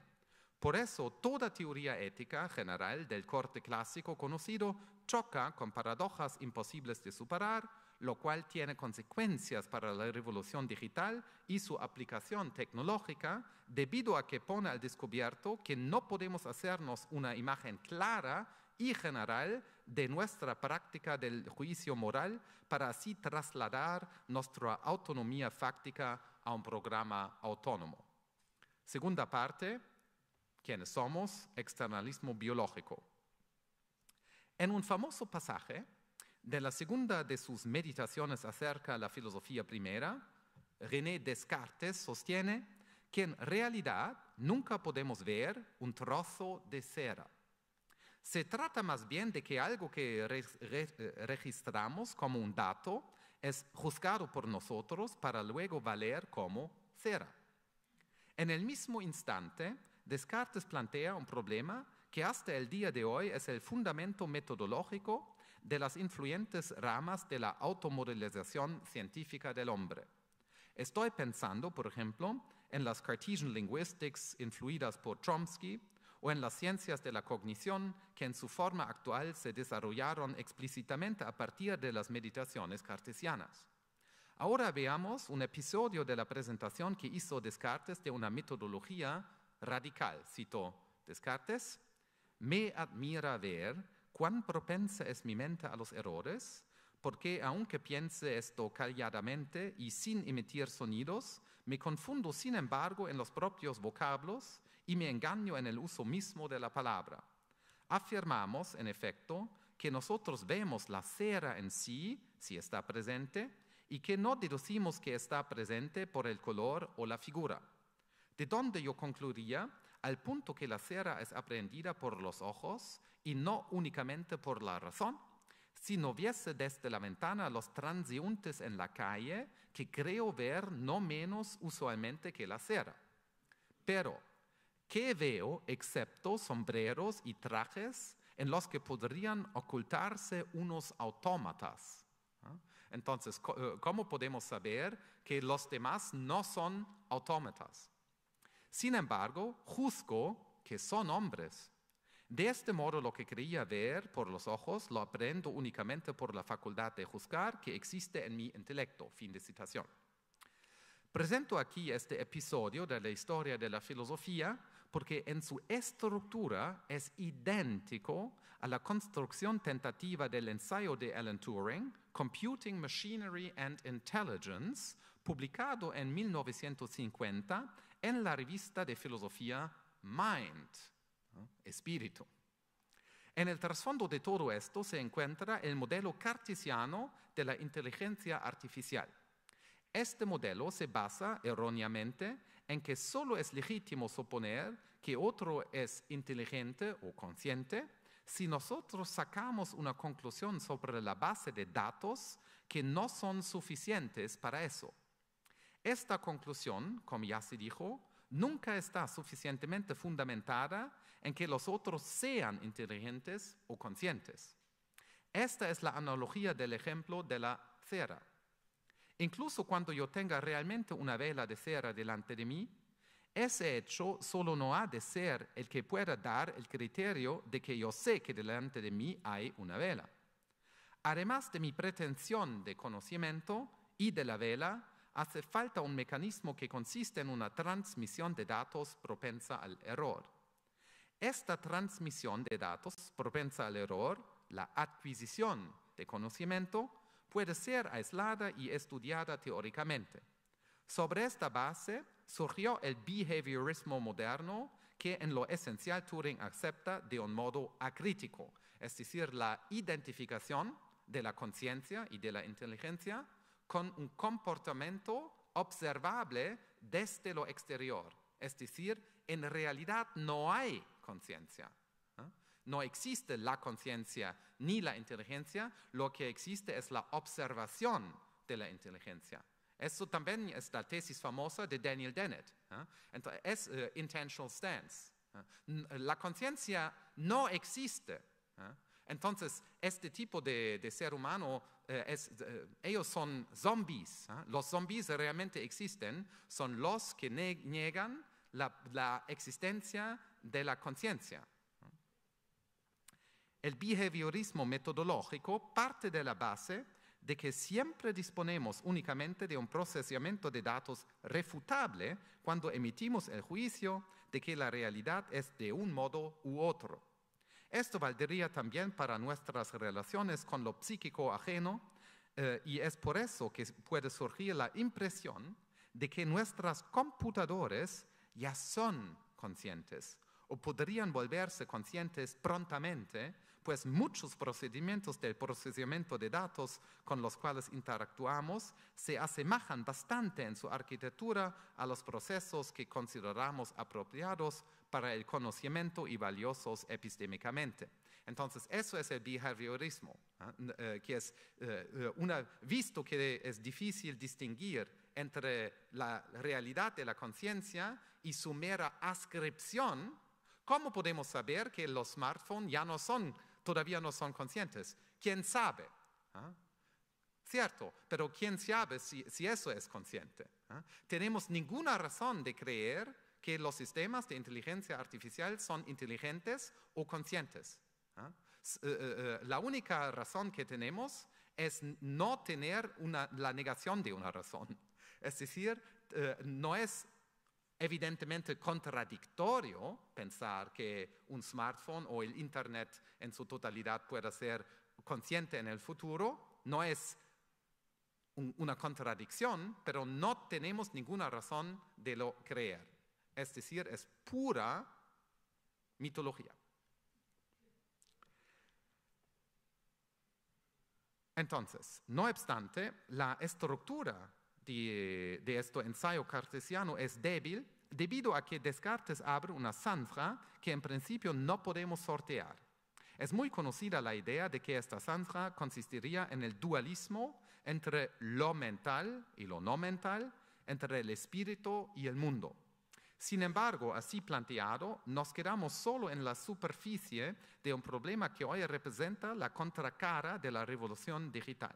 Por eso toda teoría ética general del corte clásico conocido choca con paradojas imposibles de superar, lo cual tiene consecuencias para la revolución digital y su aplicación tecnológica, debido a que pone al descubierto que no podemos hacernos una imagen clara y general de nuestra práctica del juicio moral para así trasladar nuestra autonomía fáctica a un programa autónomo. Segunda parte, ¿quiénes somos? Externalismo biológico. En un famoso pasaje, de la segunda de sus meditaciones acerca de la filosofía primera, René Descartes sostiene que en realidad nunca podemos ver un trozo de cera. Se trata más bien de que algo que registramos como un dato es juzgado por nosotros para luego valer como cera. En el mismo instante, Descartes plantea un problema que hasta el día de hoy es el fundamento metodológico de las influyentes ramas de la automodelización científica del hombre. Estoy pensando, por ejemplo, en las Cartesian Linguistics influidas por Chomsky o en las ciencias de la cognición que en su forma actual se desarrollaron explícitamente a partir de las meditaciones cartesianas. Ahora veamos un episodio de la presentación que hizo Descartes de una metodología radical. Cito Descartes, me admira ver cuán propensa es mi mente a los errores, porque aunque piense esto calladamente y sin emitir sonidos, me confundo sin embargo en los propios vocablos y me engaño en el uso mismo de la palabra. Afirmamos, en efecto, que nosotros vemos la cera en sí, si está presente, y que no deducimos que está presente por el color o la figura. De donde yo concluiría, al punto que la cera es aprehendida por los ojos, y no únicamente por la razón, sino viese desde la ventana los transeúntes en la calle, que creo ver no menos usualmente que la cera. Pero, ¿qué veo excepto sombreros y trajes en los que podrían ocultarse unos autómatas? ¿Ah? Entonces, eh, ¿cómo podemos saber que los demás no son autómatas? Sin embargo, juzgo que son hombres de este modo lo que quería ver por los ojos lo aprendo únicamente por la facultad de juzgar que existe en mi intelecto. Fin de citación. Presento aquí este episodio de la historia de la filosofía porque en su estructura es idéntico a la construcción tentativa del ensayo de Alan Turing, Computing Machinery and Intelligence, publicado en 1950 en la revista de filosofía Mind espíritu. En el trasfondo de todo esto se encuentra el modelo cartesiano de la inteligencia artificial. Este modelo se basa erróneamente en que solo es legítimo suponer que otro es inteligente o consciente si nosotros sacamos una conclusión sobre la base de datos que no son suficientes para eso. Esta conclusión, como ya se dijo, nunca está suficientemente fundamentada en que los otros sean inteligentes o conscientes. Esta es la analogía del ejemplo de la cera. Incluso cuando yo tenga realmente una vela de cera delante de mí, ese hecho solo no ha de ser el que pueda dar el criterio de que yo sé que delante de mí hay una vela. Además de mi pretensión de conocimiento y de la vela, hace falta un mecanismo que consiste en una transmisión de datos propensa al error. Esta transmisión de datos propensa al error, la adquisición de conocimiento, puede ser aislada y estudiada teóricamente. Sobre esta base surgió el behaviorismo moderno que en lo esencial Turing acepta de un modo acrítico, es decir, la identificación de la conciencia y de la inteligencia con un comportamiento observable desde lo exterior. Es decir, en realidad no hay conciencia. ¿eh? No existe la conciencia ni la inteligencia, lo que existe es la observación de la inteligencia. Eso también es la tesis famosa de Daniel Dennett. ¿eh? Entonces, es eh, intentional stance. La conciencia no existe. Entonces, este tipo de, ser humano, ellos son zombies. Los zombies realmente existen, son los que niegan la, la, existencia de la conciencia. El behaviorismo metodológico parte de la base de que siempre disponemos únicamente de un procesamiento de datos refutable cuando emitimos el juicio de que la realidad es de un modo u otro. Esto valdría también para nuestras relaciones con lo psíquico ajeno eh, y es por eso que puede surgir la impresión de que nuestras computadoras ya son conscientes o podrían volverse conscientes prontamente, pues muchos procedimientos del procesamiento de datos con los cuales interactuamos se asemejan bastante en su arquitectura a los procesos que consideramos apropiados para el conocimiento y valiosos epistémicamente. Entonces, eso es el behaviorismo, ¿eh? Eh, que es eh, una, visto que es difícil distinguir entre la realidad de la conciencia y su mera ascripción ¿Cómo podemos saber que los smartphones ya no son, todavía no son conscientes? ¿Quién sabe? ¿Ah? Cierto, pero ¿quién sabe si, eso es consciente? ¿Ah? Tenemos ninguna razón de creer que los sistemas de inteligencia artificial son inteligentes o conscientes. ¿Ah? Eh, eh, eh, la única razón que tenemos es no tener la negación de una razón. Es decir, no es evidentemente contradictorio pensar que un smartphone o el Internet en su totalidad pueda ser consciente en el futuro. No es una contradicción, pero no tenemos ninguna razón de lo creer. Es decir, es pura mitología. Entonces, no obstante, la estructura de, este ensayo cartesiano es débil debido a que Descartes abre una zanja que en principio no podemos sortear. Es muy conocida la idea de que esta zanja consistiría en el dualismo entre lo mental y lo no mental, entre el espíritu y el mundo. Sin embargo, así planteado, nos quedamos solo en la superficie de un problema que hoy representa la contracara de la revolución digital.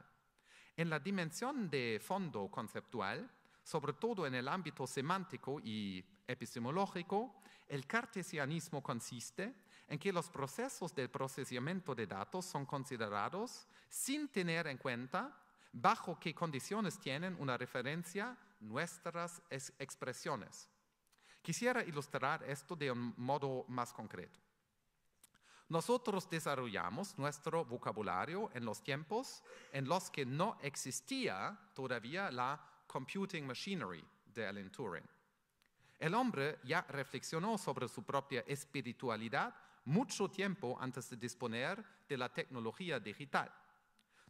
En la dimensión de fondo conceptual, sobre todo en el ámbito semántico y epistemológico, el cartesianismo consiste en que los procesos del procesamiento de datos son considerados sin tener en cuenta bajo qué condiciones tienen una referencia nuestras expresiones. Quisiera ilustrar esto de un modo más concreto. Nosotros desarrollamos nuestro vocabulario en los tiempos en los que no existía todavía la computing machinery de Alan Turing. El hombre ya reflexionó sobre su propia espiritualidad mucho tiempo antes de disponer de la tecnología digital.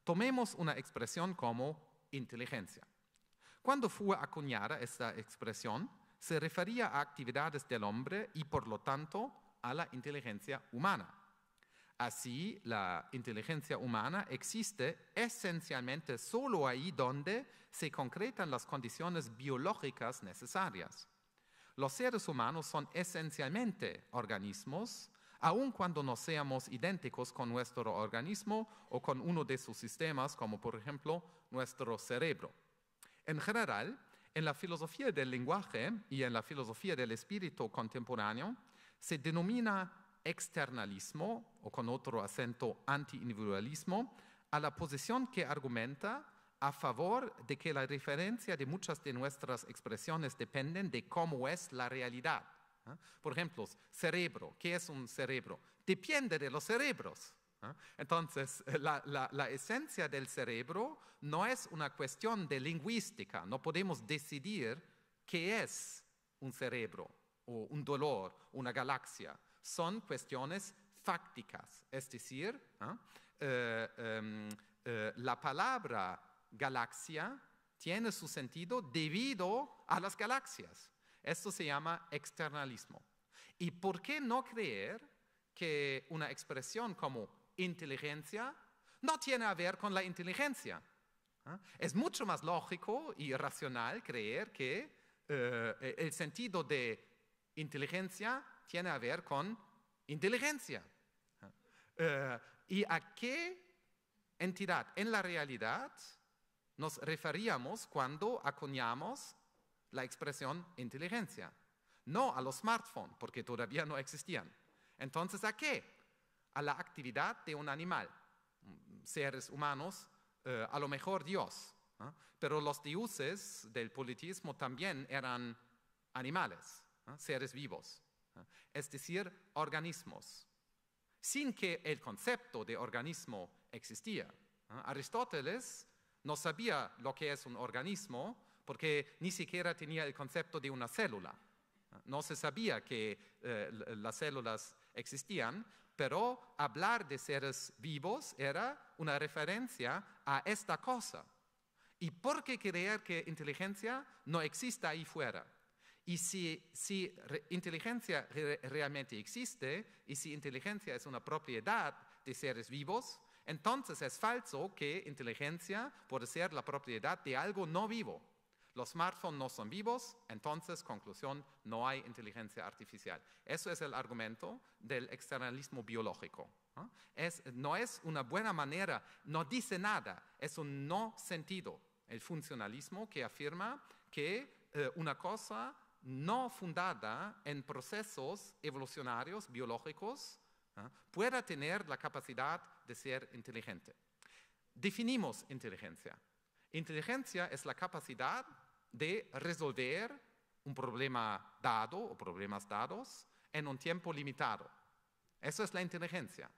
Tomemos una expresión como inteligencia. Cuando fue acuñada esta expresión, se refería a actividades del hombre y por lo tanto a la inteligencia humana. Así, la inteligencia humana existe esencialmente solo ahí donde se concretan las condiciones biológicas necesarias. Los seres humanos son esencialmente organismos, aun cuando no seamos idénticos con nuestro organismo o con uno de sus sistemas, como por ejemplo nuestro cerebro. En general, en la filosofía del lenguaje y en la filosofía del espíritu contemporáneo, se denomina externalismo, o con otro acento anti-individualismo, a la posición que argumenta a favor de que la referencia de muchas de nuestras expresiones dependen de cómo es la realidad. ¿ah? Por ejemplo, cerebro, ¿qué es un cerebro? Depende de los cerebros. ¿ah? Entonces, la, la, esencia del cerebro no es una cuestión de lingüística, no podemos decidir qué es un cerebro o un dolor, una galaxia son cuestiones fácticas, es decir, ¿ah? eh, em, eh, la palabra galaxia tiene su sentido debido a las galaxias. Esto se llama externalismo. ¿Y por qué no creer que una expresión como inteligencia no tiene a ver con la inteligencia? ¿Ah? Es mucho más lógico y racional creer que eh, el sentido de inteligencia tiene a ver con inteligencia. Eh, ¿Y a qué entidad en la realidad nos referíamos cuando acuñamos la expresión inteligencia? No a los smartphones, porque todavía no existían. Entonces, ¿a qué? A la actividad de un animal, seres humanos, eh, a lo mejor Dios. Pero los dioses del politismo también eran animales, seres vivos. ¿Ah? es decir, organismos, sin que el concepto de organismo existía. ¿Ah? Aristóteles no sabía lo que es un organismo porque ni siquiera tenía el concepto de una célula. ¿Ah? No se sabía que eh, las células existían, pero hablar de seres vivos era una referencia a esta cosa. ¿Y por qué creer que inteligencia no exista ahí fuera? Y si, inteligencia realmente existe, y si inteligencia es una propiedad de seres vivos, entonces es falso que inteligencia puede ser la propiedad de algo no vivo. Los smartphones no son vivos, entonces, conclusión, no hay inteligencia artificial. Eso es el argumento del externalismo biológico. ¿no? Es, una buena manera, no dice nada, es un no sentido. El funcionalismo que afirma que eh, una cosa no fundada en procesos evolucionarios biológicos ¿ah? pueda tener la capacidad de ser inteligente. Definimos inteligencia. Inteligencia es la capacidad de resolver un problema dado o problemas dados en un tiempo limitado. Eso es la inteligencia.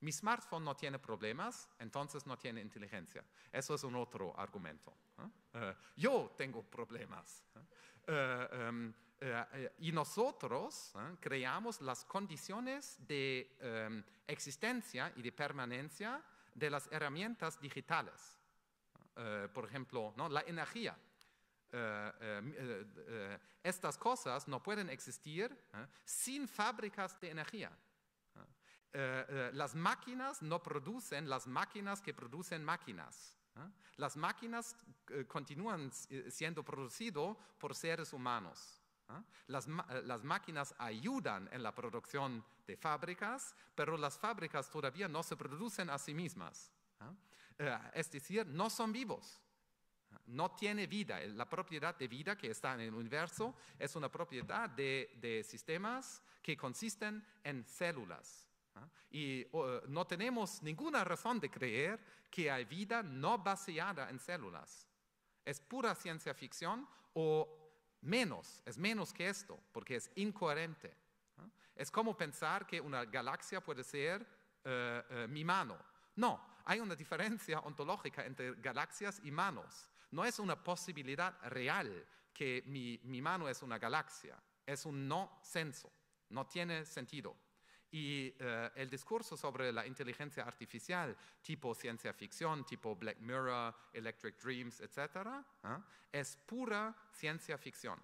Mi smartphone no tiene problemas, entonces no tiene inteligencia. Eso es un otro argumento. ¿ah? Eh, yo tengo problemas. ¿ah? Eh, em, eh, eh, y nosotros creamos las condiciones de em, existencia y de permanencia de las herramientas digitales. por ejemplo, la energía. Em, estas cosas no pueden existir sin fábricas de energía. las máquinas no producen las máquinas que producen máquinas. ¿Ah? Las máquinas eh, continúan siendo producidas por seres humanos. ¿ah? Eh, las, máquinas ayudan en la producción de fábricas, pero las fábricas todavía no se producen a sí mismas. ¿ah? Eh, es decir, no son vivos. No tiene vida. La propiedad de vida que está en el universo es una propiedad de sistemas que consisten en células. ¿ah? Y eh, no tenemos ninguna razón de creer que hay vida no baseada en células. Es pura ciencia ficción o menos, es menos que esto, porque es incoherente. ¿ah? Es como pensar que una galaxia puede ser eh, eh, mi mano. No, hay una diferencia ontológica entre galaxias y manos. No es una posibilidad real que mi, mi mano es una galaxia. Es un no senso. No tiene sentido. Y eh, el discurso sobre la inteligencia artificial, tipo ciencia ficción, tipo Black Mirror, Electric Dreams, etc., ¿ah? es pura ciencia ficción.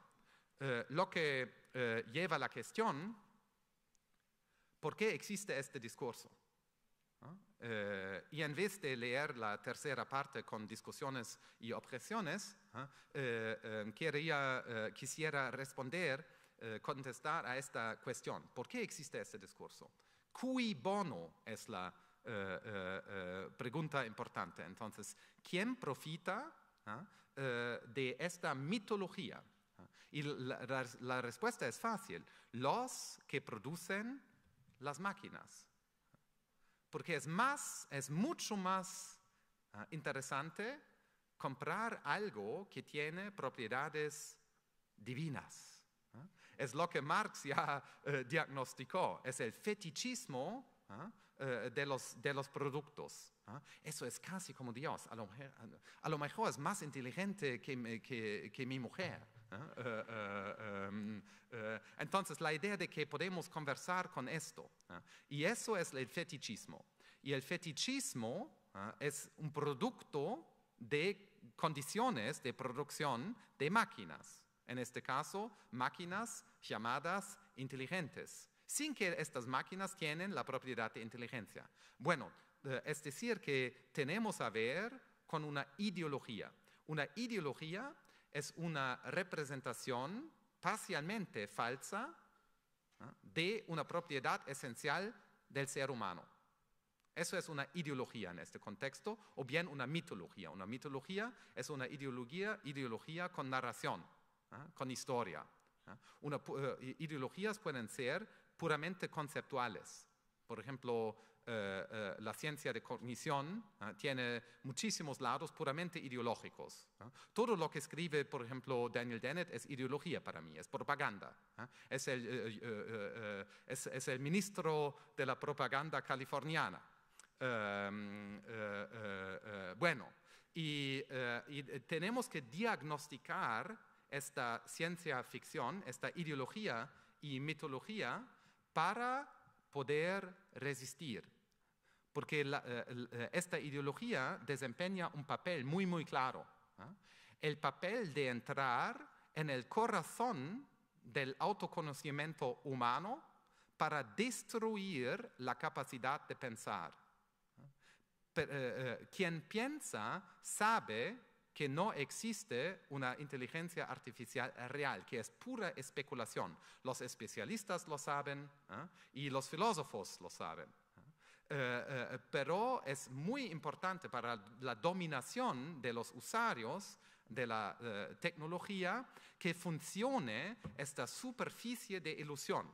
Eh, lo que eh, lleva la cuestión, ¿por qué existe este discurso? ¿Ah? y en vez de leer la tercera parte con discusiones y objeciones, ¿ah? quería, quisiera responder eh, contestar a esta cuestión. ¿Por qué existe este discurso? Cui bono es la eh, eh, pregunta importante. Entonces, ¿quién profita ah, de esta mitología? Y la, respuesta es fácil. Los que producen las máquinas. Porque es más, es mucho más ah, interesante comprar algo que tiene propiedades divinas es lo que Marx ya eh, diagnosticó, es el fetichismo ¿ah? eh, de, los, de los productos. ¿ah? Eso es casi como Dios, a lo, a lo mejor es más inteligente que, que mi mujer. ¿ah? Eh, em, entonces la idea de que podemos conversar con esto, y eso es el fetichismo. Y el fetichismo es un producto de condiciones de producción de máquinas en este caso, máquinas llamadas inteligentes, sin que estas máquinas tienen la propiedad de inteligencia. Bueno, eh, es decir, que tenemos a ver con una ideología. Una ideología es una representación parcialmente falsa ¿ah? de una propiedad esencial del ser humano. Eso es una ideología en este contexto, o bien una mitología. Una mitología es una ideología, ideología con narración. ¿ah? con historia. ¿ah? Eh, ideologías pueden ser puramente conceptuales. Por ejemplo, eh, eh, la ciencia de cognición ¿ah? tiene muchísimos lados puramente ideológicos. Todo lo que escribe, por ejemplo, Daniel Dennett es ideología para mí, es propaganda. Es el, ministro de la propaganda californiana. Em, bueno, y tenemos que diagnosticar esta ciencia ficción, esta ideología y mitología para poder resistir. Porque eh, eh, esta ideología desempeña un papel muy, muy claro. ¿eh? El papel de entrar en el corazón del autoconocimiento humano para destruir la capacidad de pensar. Quien piensa sabe que no existe una inteligencia artificial real, que es pura especulación. Los especialistas lo saben ¿eh? y los filósofos lo saben. ¿eh? Eh, pero es muy importante para la dominación de los usuarios de la tecnología que funcione esta superficie de ilusión.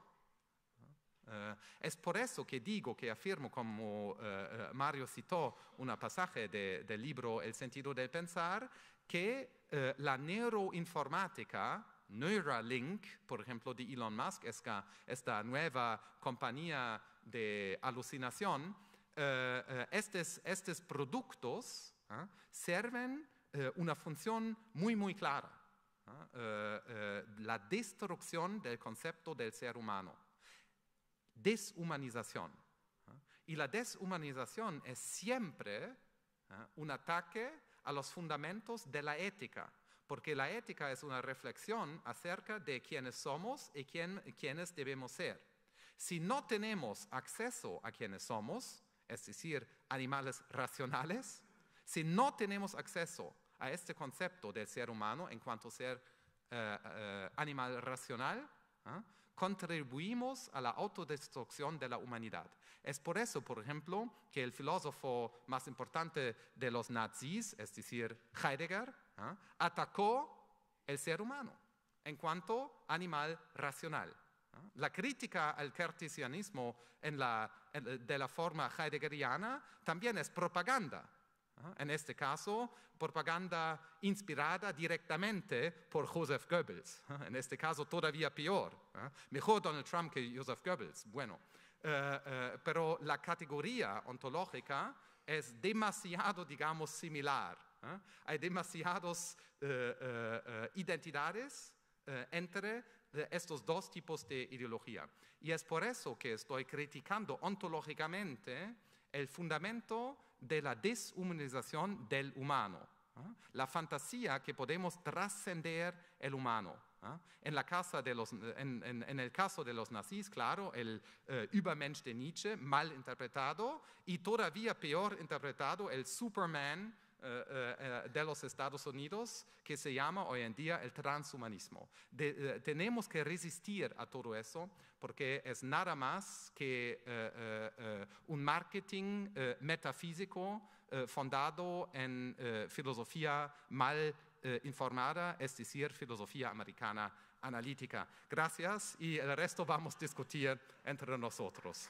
Eh, es por eso que digo, que afirmo, como eh, eh, Mario citó un pasaje del libro El sentido del pensar, que la neuroinformática, Neuralink, por ejemplo, de Elon Musk, esta nueva compañía de alucinación, estos, estos productos ¿ah? sirven una función muy, muy clara, ¿ah? la destrucción del concepto del ser humano deshumanización. ¿eh? Y la deshumanización es siempre ¿eh? un ataque a los fundamentos de la ética, porque la ética es una reflexión acerca de quiénes somos y quiénes debemos ser. Si no tenemos acceso a quienes somos, es decir, animales racionales, si no tenemos acceso a este concepto del ser humano en cuanto a ser eh, animal racional, contribuimos a la autodestrucción de la humanidad. Es por eso, por ejemplo, que el filósofo más importante de los nazis, es decir, Heidegger, ¿ah? atacó el ser humano en cuanto animal racional. ¿ah? La crítica al cartesianismo de la forma heideggeriana también es propaganda en este caso, propaganda inspirada directamente por Joseph Goebbels. En este caso, todavía peor. ¿eh? Mejor Donald Trump que Joseph Goebbels. Bueno, eh, eh, pero la categoría ontológica es demasiado, digamos, similar. Hay demasiadas identidades entre estos dos tipos de ideología. Y es por eso que estoy criticando ontológicamente el fundamento de la deshumanización del humano, ¿ah? la fantasía que podemos trascender el humano. ¿ah? En, el caso de los nazis, claro, el eh, Übermensch de Nietzsche, mal interpretado, y todavía peor interpretado, el Superman eh, eh, eh, de los Estados Unidos que se llama hoy en día el transhumanismo. tenemos que resistir a todo eso porque es nada más que un marketing metafísico fundado en filosofía mal informada, es decir, filosofía americana analítica. Gracias y el resto vamos a discutir entre nosotros.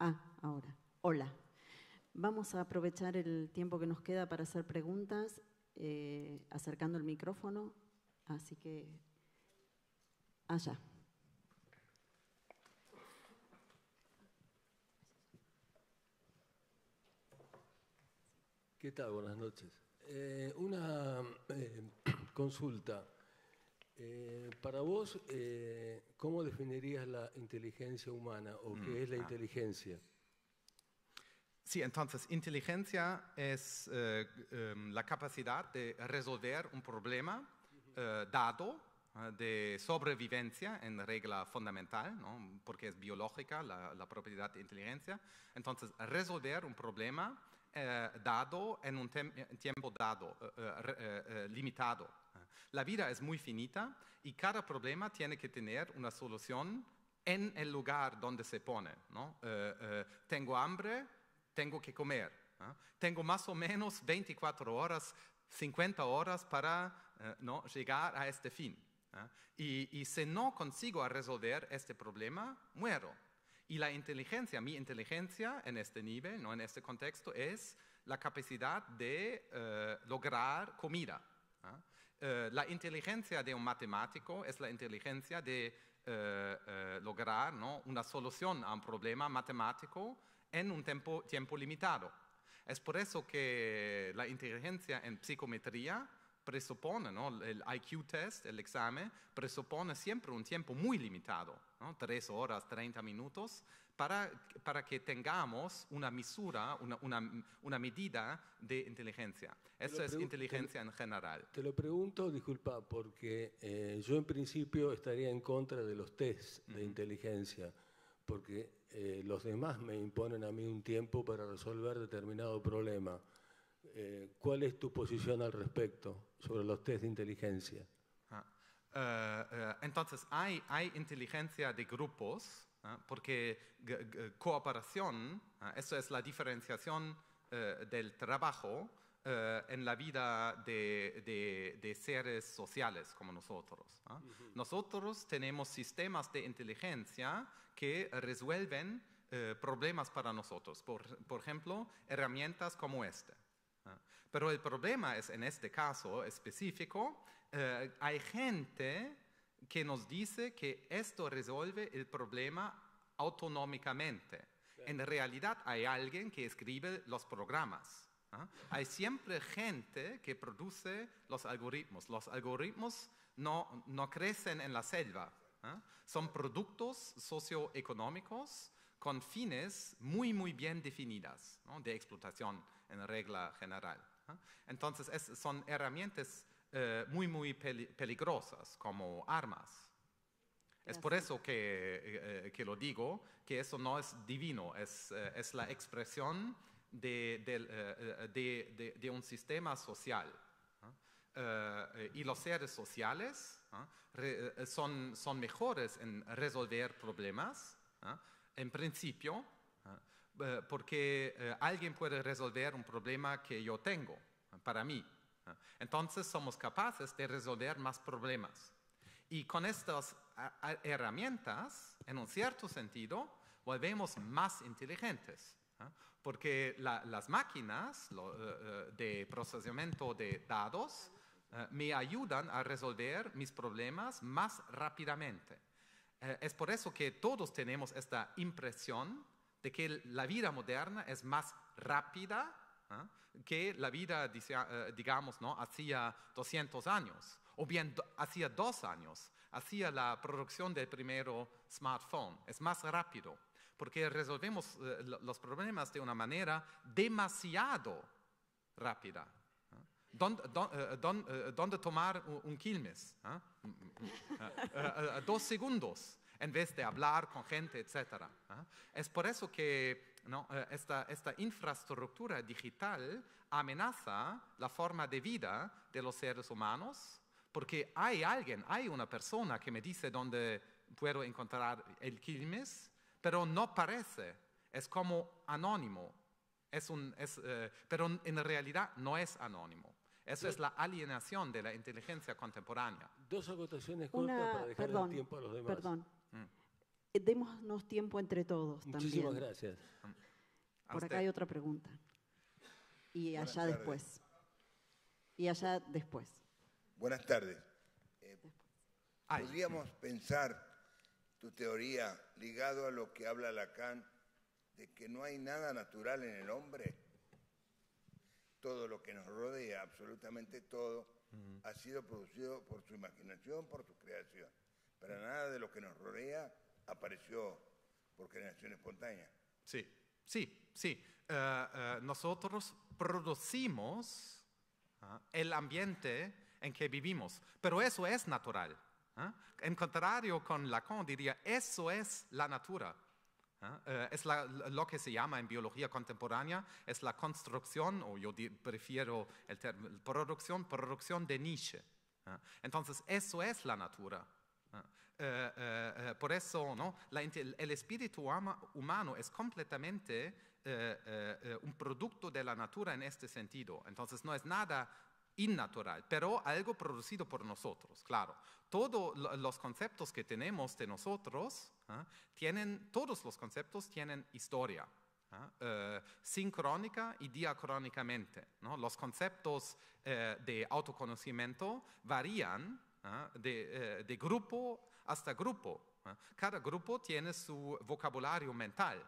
Ah, ahora. Hola. Vamos a aprovechar el tiempo que nos queda para hacer preguntas, eh, acercando el micrófono. Así que. Allá. ¿Qué tal? Buenas noches. Eh, una eh, consulta. Eh, para vos, eh, ¿cómo definirías la inteligencia humana o qué mm, es la ah. inteligencia? Sí, entonces, inteligencia es eh, em, la capacidad de resolver un problema dado ah, de sobrevivencia en regla fundamental, ¿no? porque es biológica la, la, propiedad de inteligencia. Entonces, resolver un problema dado en un tiempo dado, limitado. La vida es muy finita y cada problema tiene que tener una solución en el lugar donde se pone. Eh, eh, tengo hambre, tengo que comer. Tengo más o menos 24 horas, 50 horas para eh, llegar a este fin. Y, si no consigo resolver este problema, muero. Y la inteligencia, mi inteligencia en este nivel, ¿no? en este contexto, es la capacidad de lograr comida. Eh, la inteligencia de un matemático es la inteligencia de eh, eh, lograr ¿no? una solución a un problema matemático en un tiempo limitado. Es por eso que la inteligencia en psicometría presupone, ¿no? el IQ test, el examen, presupone siempre un tiempo muy limitado, tres horas, treinta minutos, para, para que tengamos una misura, una, medida de inteligencia. Eso es inteligencia en general. Te lo pregunto, disculpa, porque eh, yo en principio estaría en contra de los tests de inteligencia, porque eh, los demás me imponen a mí un tiempo para resolver determinado problema. Eh, ¿Cuál es tu posición al respecto? sobre los test de inteligencia. Ah, eh, eh, entonces, hay, inteligencia de grupos, ah, porque cooperación, ah, eso es la diferenciación eh, del trabajo en la vida de, seres sociales como nosotros. Nosotros tenemos sistemas de inteligencia que resuelven problemas para nosotros. Por, por, ejemplo, herramientas como esta. Pero el problema es, en este caso específico, eh, hay gente que nos dice que esto resuelve el problema autonómicamente. En realidad hay alguien que escribe los programas. ¿ah? Hay siempre gente que produce los algoritmos. Los algoritmos no, no crecen en la selva. ¿ah? Son productos socioeconómicos con fines muy, muy bien definidas, de explotación en regla general. Entonces son herramientas eh, muy, muy peligrosas como armas. Es por eso que, eh, eh, que, lo digo, que eso no es divino, es, es la expresión de, un sistema social. y los seres sociales son, son mejores en resolver problemas, en principio, eh, porque eh, alguien puede resolver un problema que yo tengo para mí. Entonces somos capaces de resolver más problemas. Y con estas herramientas, en un cierto sentido, volvemos más inteligentes. ¿eh? Porque las máquinas de procesamiento de datos me ayudan a resolver mis problemas más rápidamente. Es por eso que todos tenemos esta impresión de que la vida moderna es más rápida ¿ah? que la vida, ah, eh, digamos, ¿no? hacía 200 años, o bien hacía dos años, hacía la producción del primero smartphone. Es más rápido, porque resolvemos eh, los problemas de una manera demasiado rápida. ¿ah? Eh, ¿Dónde, tomar un Quilmes? Mm, mm, mm, dos segundos en vez de hablar con gente, etc. ¿ah? Es por eso que eh, esta, infraestructura digital amenaza la forma de vida de los seres humanos, porque hay alguien, hay una persona que me dice dónde puedo encontrar el Quilmes, pero no parece, es como anónimo, es un, eh, pero en realidad no es anónimo. Eso es la alienación de la inteligencia contemporánea. Dos agotaciones cortas para dejar el tiempo a los demás. Perdón, eh, démonos tiempo entre todos Muchísimas también. gracias. Por acá hay otra pregunta. Y allá después. Y allá después. Buenas tardes. Eh, podríamos pensar tu teoría ligado a lo que habla Lacan de que no hay nada natural en el hombre. Todo lo que nos rodea, absolutamente todo, ha sido producido por su imaginación, por su creación. Pero nada de lo que nos rodea apareció por generación espontánea. Sí, sí, sí. Eh, eh, nosotros producimos ah, el ambiente en que vivimos, pero eso es natural. Ah. En contrario con Lacan diría, eso es la natura. Ah. Eh, es lo que se llama en biología contemporánea, es la construcción, o yo prefiero el término producción, producción de Nietzsche. Entonces, eso es la natura. Eh, eh, eh, por eso ¿no? el espíritu humano es completamente un producto de la natura en este sentido. Entonces no es nada innatural, pero algo producido por nosotros, claro. Todos los conceptos que tenemos de nosotros, ¿ah? tienen, todos los conceptos tienen historia. ¿ah? sincrónica y diacrónicamente. Los conceptos de autoconocimiento varían ¿ah? de, de, grupo hasta grupo. Cada grupo tiene su vocabulario mental,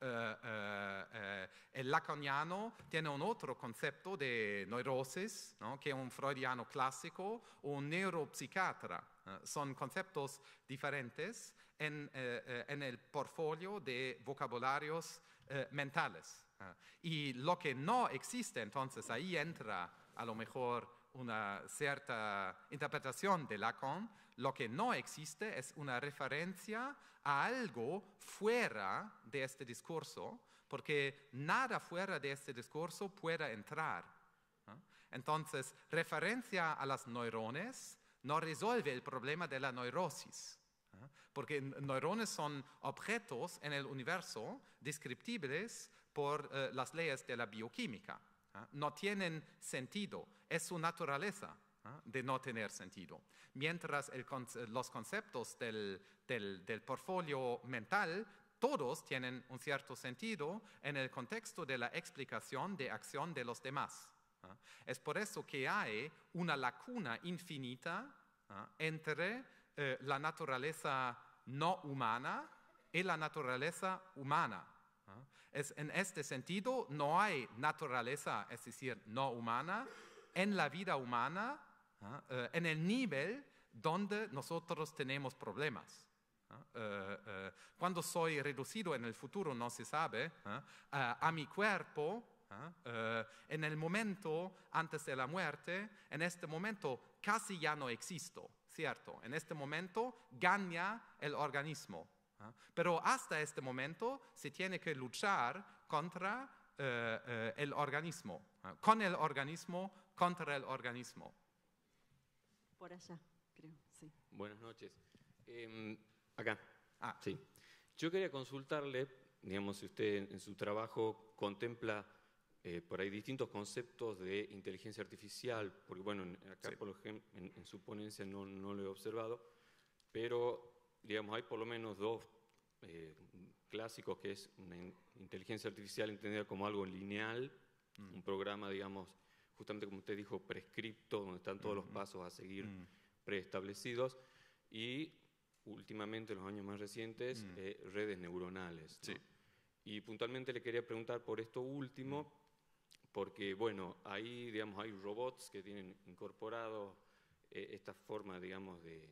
eh, eh, eh, el laconiano tiene un otro concepto de neurosis, ¿no? que un freudiano clásico o un neuropsiquiatra. son conceptos diferentes en, en, el portfolio de vocabularios mentales. y lo que no existe, entonces ahí entra a lo mejor una cierta interpretación de Lacan lo que no existe es una referencia a algo fuera de este discurso, porque nada fuera de este discurso puede entrar. Entonces, referencia a las neurones no resuelve el problema de la neurosis, porque neurones son objetos en el universo descriptibles por eh, las leyes de la bioquímica. No tienen sentido, es su naturaleza de no tener sentido. Mientras eh, los conceptos del, del, portfolio mental todos tienen un cierto sentido en el contexto de la explicación de acción de los demás. ¿ah? Es por eso que hay una lacuna infinita ¿ah? entre eh, la naturaleza no humana y la naturaleza humana. ¿ah? Es, en este sentido, no hay naturaleza, es decir, no humana, en la vida humana ¿Ah? Eh, en el nivel donde nosotros tenemos problemas. ¿Ah? Eh, eh, cuando soy reducido en el futuro, no se sabe, ¿ah? a mi cuerpo, en el momento antes de la muerte, en este momento casi ya no existo, ¿cierto? En este momento gana el organismo. Pero hasta este momento se tiene que luchar contra el organismo, con el organismo, contra el organismo. Por allá, creo, sí. Buenas noches. Em, acá. Ah, sí. Yo quería consultarle, digamos, si usted en su trabajo contempla eh, por ahí distintos conceptos de inteligencia artificial, porque bueno, acá por ejemplo, en, su ponencia no, lo he observado, pero digamos, hay por lo menos dos eh, clásicos que es una inteligencia artificial entendida como algo lineal, mm. un programa, digamos, justamente como usted dijo, prescripto, donde están todos los pasos a seguir mm. preestablecidos. Y últimamente, en los años más recientes, mm. eh, redes neuronales. Y puntualmente le quería preguntar por esto último, mm. porque, bueno, ahí, digamos, hay robots que tienen incorporado eh, esta forma, digamos, de,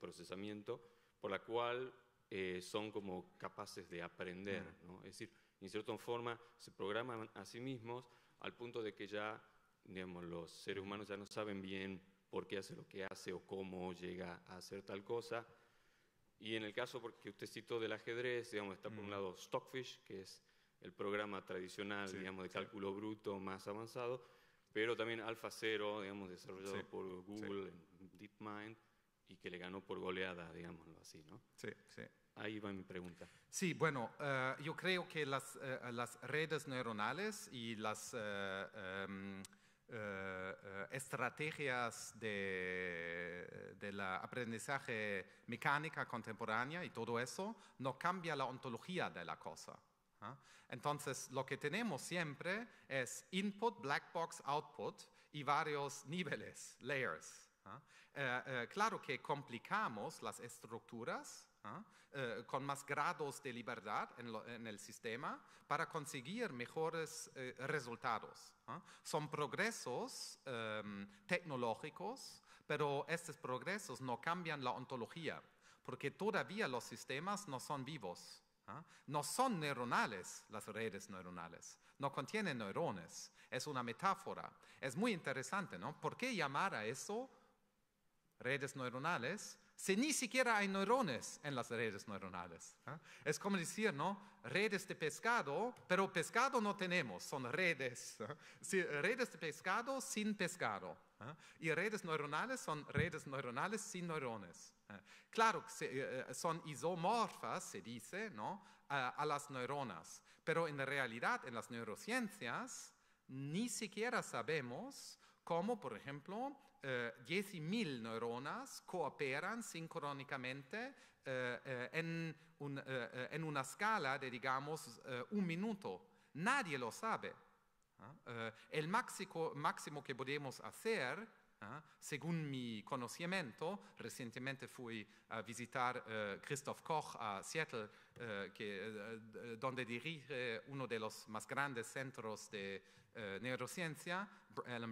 procesamiento, por la cual eh, son como capaces de aprender, Es decir, en cierta forma se programan a sí mismos al punto de que ya digamos, los seres humanos ya no saben bien por qué hace lo que hace o cómo llega a hacer tal cosa. Y en el caso porque usted citó del ajedrez, digamos, está por un lado Stockfish, que es el programa tradicional, digamos, de cálculo bruto más avanzado, pero también AlphaZero, digamos, desarrollado por Google, en DeepMind, y que le ganó por goleada, digámoslo así, ¿no? Sí, sí. Ahí va mi pregunta. Sí, bueno, eh, yo creo que eh, las, redes neuronales y las eh, em, estrategias de, aprendizaje mecánica contemporánea y todo eso no cambia la ontología de la cosa. ¿ah? Entonces, lo que tenemos siempre es input, black box, output y varios niveles, layers. ¿ah? claro que complicamos las estructuras ¿ah? Eh, con más grados de libertad en, en el sistema para conseguir mejores eh, resultados. ¿ah? Son progresos em, tecnológicos, pero estos progresos no cambian la ontología, porque todavía los sistemas no son vivos. ¿ah? No son neuronales las redes neuronales, no contienen neurones, es una metáfora. Es muy interesante, ¿no? ¿Por qué llamar a eso redes neuronales si ni siquiera hay neurones en las redes neuronales. ¿eh? Es como decir, ¿no? Redes de pescado, pero pescado no tenemos, son redes. ¿eh? redes de pescado sin pescado. ¿eh? Y redes neuronales son redes neuronales sin neurones. Claro son isomorfas, se dice, ¿no? A, a las neuronas, pero en realidad en las neurociencias ni siquiera sabemos cómo, por ejemplo, 10.000 eh, neuronas cooperan sincrónicamente eh, eh, en, una escala de, digamos, un minuto. Nadie lo sabe. ¿ah? el máximo, que podemos hacer ¿ah? según mi conocimiento, recientemente fui a visitar Christoph Koch a Seattle, donde dirige uno de los más grandes centros de neurociencia,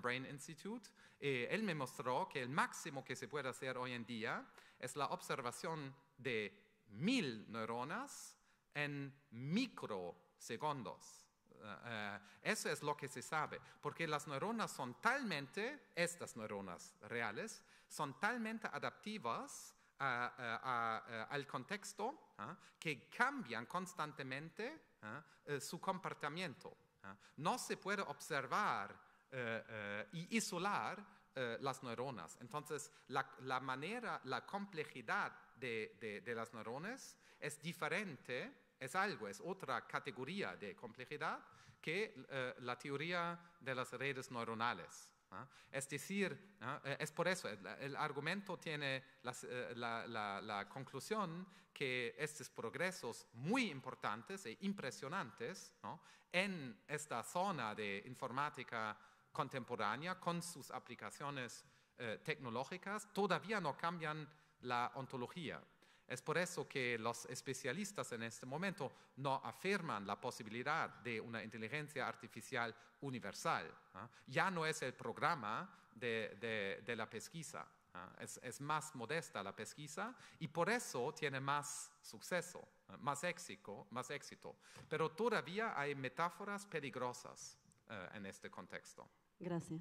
Brain Institute, eh, él me mostró que el máximo que se puede hacer hoy en día es la observación de mil neuronas en microsegundos. Eh, eh, eso es lo que se sabe, porque las neuronas son talmente, estas neuronas reales, son talmente adaptivas al contexto ¿ah? que cambian constantemente ¿ah? su comportamiento. ¿ah? No se puede observar eh, eh, y isolar eh, las neuronas. Entonces, la, manera, la complejidad de, de, las neuronas es diferente, es algo, es otra categoría de complejidad que la teoría de las redes neuronales. ¿ah? Es decir, ¿ah? es por eso, el, argumento tiene la, conclusión que estos progresos muy importantes e impresionantes ¿no? en esta zona de informática contemporánea con sus aplicaciones eh, tecnológicas todavía no cambian la ontología. Es por eso que los especialistas en este momento no afirman la posibilidad de una inteligencia artificial universal. ¿ah? Ya no es el programa de, la pesquisa, ¿ah? es, es, más modesta la pesquisa y por eso tiene más suceso, ¿ah? más éxito, más éxito. Pero todavía hay metáforas peligrosas eh, en este contexto. Gracias.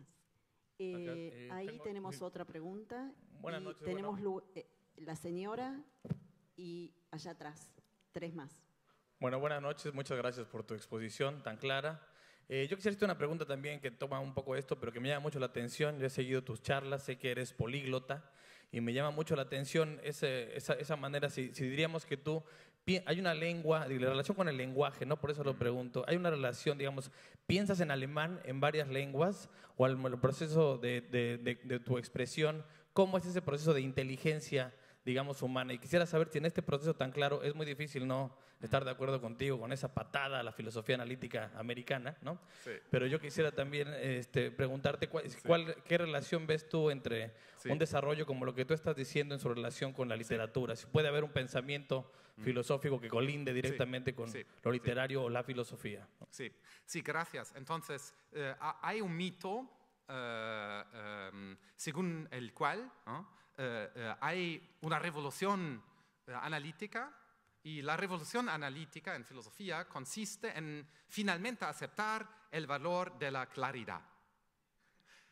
Eh, eh, ahí tenemos otra pregunta. Buenas noches. Tenemos la señora y allá atrás, tres más. Bueno, buenas noches. Muchas gracias por tu exposición tan clara. yo quisiera hacer una pregunta también que toma un poco esto, pero que me llama mucho la atención. Yo he seguido tus charlas, sé que eres políglota y me llama mucho la atención esa, manera, si, si, diríamos que tú hay una lengua, la relación con el lenguaje, ¿no? Por eso lo pregunto. Hay una relación, digamos, ¿piensas en alemán en varias lenguas o al el proceso de tu expresión? ¿Cómo es ese proceso de inteligencia digamos, humana. Y quisiera saber si en este proceso tan claro es muy difícil no estar de acuerdo contigo con esa patada a la filosofía analítica americana, ¿no? Pero yo quisiera también este, preguntarte cuál, cuál, qué relación ves tú entre un desarrollo como lo que tú estás diciendo en su relación con la literatura. Si puede haber un pensamiento mm. filosófico que colinde directamente con lo literario o la filosofía. Sí, sí, gracias. Entonces, eh, hay un mito eh, según el cual eh, eh, hay una revolución eh, analítica y la revolución analítica en filosofía consiste en finalmente aceptar el valor de la claridad.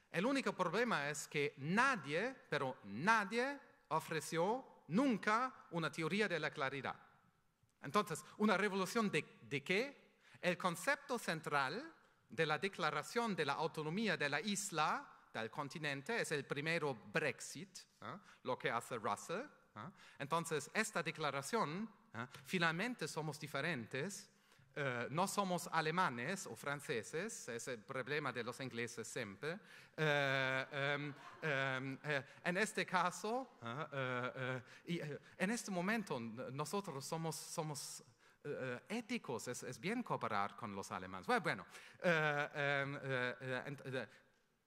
El único problema es que nadie, pero nadie ofreció nunca una teoría de la claridad. Entonces, ¿una revolución de qué? El concepto central de la declaración de la autonomía de la isla al continente, es el primero Brexit, ¿ah? lo que hace Russell. ¿ah? Entonces, esta declaración, ¿ah? finalmente somos diferentes, eh, no somos alemanes o franceses, es el problema de los ingleses siempre. Eh, em, em, eh, en este caso, en este momento nosotros somos, somos éticos, es, es, bien cooperar con los alemanes. Bueno, bueno em,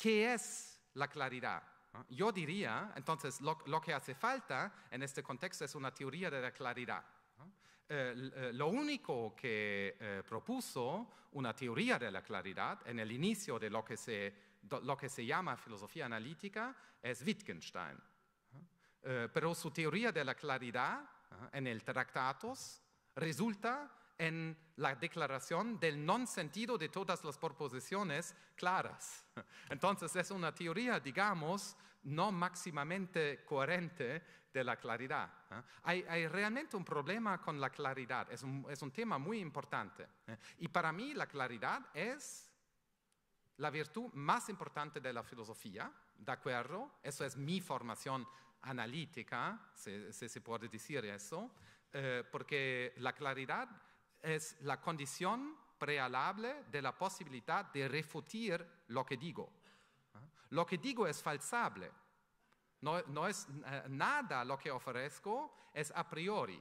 ¿Qué es la claridad? Ah, yo diría, entonces, lo, que hace falta en este contexto es una teoría de la claridad. Eh, eh, lo único que eh, propuso una teoría de la claridad en el inicio de lo que se, lo que se llama filosofía analítica es Wittgenstein. pero su teoría de la claridad en el Tractatus resulta en la declaración del non sentido de todas las proposiciones claras. Entonces es una teoría, digamos, no máximamente coherente de la claridad. ¿eh? Hay, realmente un problema con la claridad, es un, es un tema muy importante. ¿eh? Y para mí la claridad es la virtud más importante de la filosofía, ¿de acuerdo? Eso es mi formación analítica, si se puede decir eso, eh, porque la claridad es la condición prealable de la posibilidad de refutar lo que digo. ¿Ah? Lo que digo es falsable. No, es eh, nada lo que ofrezco, es a priori.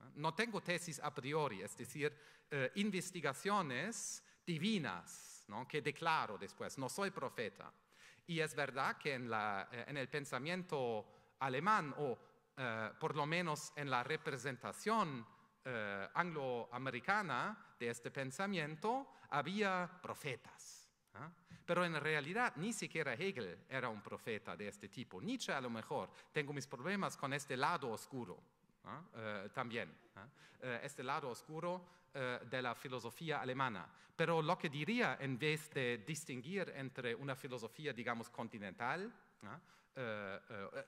¿Ah? No tengo tesis a priori, es decir, eh, investigaciones divinas ¿no? que declaro después. No soy profeta. Y es verdad que en, eh, en el pensamiento alemán, o por lo menos en la representación eh, angloamericana de este pensamiento había profetas. ¿ah? Pero en realidad ni siquiera Hegel era un profeta de este tipo. Nietzsche a lo mejor, tengo mis problemas con este lado oscuro ¿ah? eh, también, ¿ah? eh, este lado oscuro de la filosofía alemana. Pero lo que diría, en vez de distinguir entre una filosofía, digamos, continental,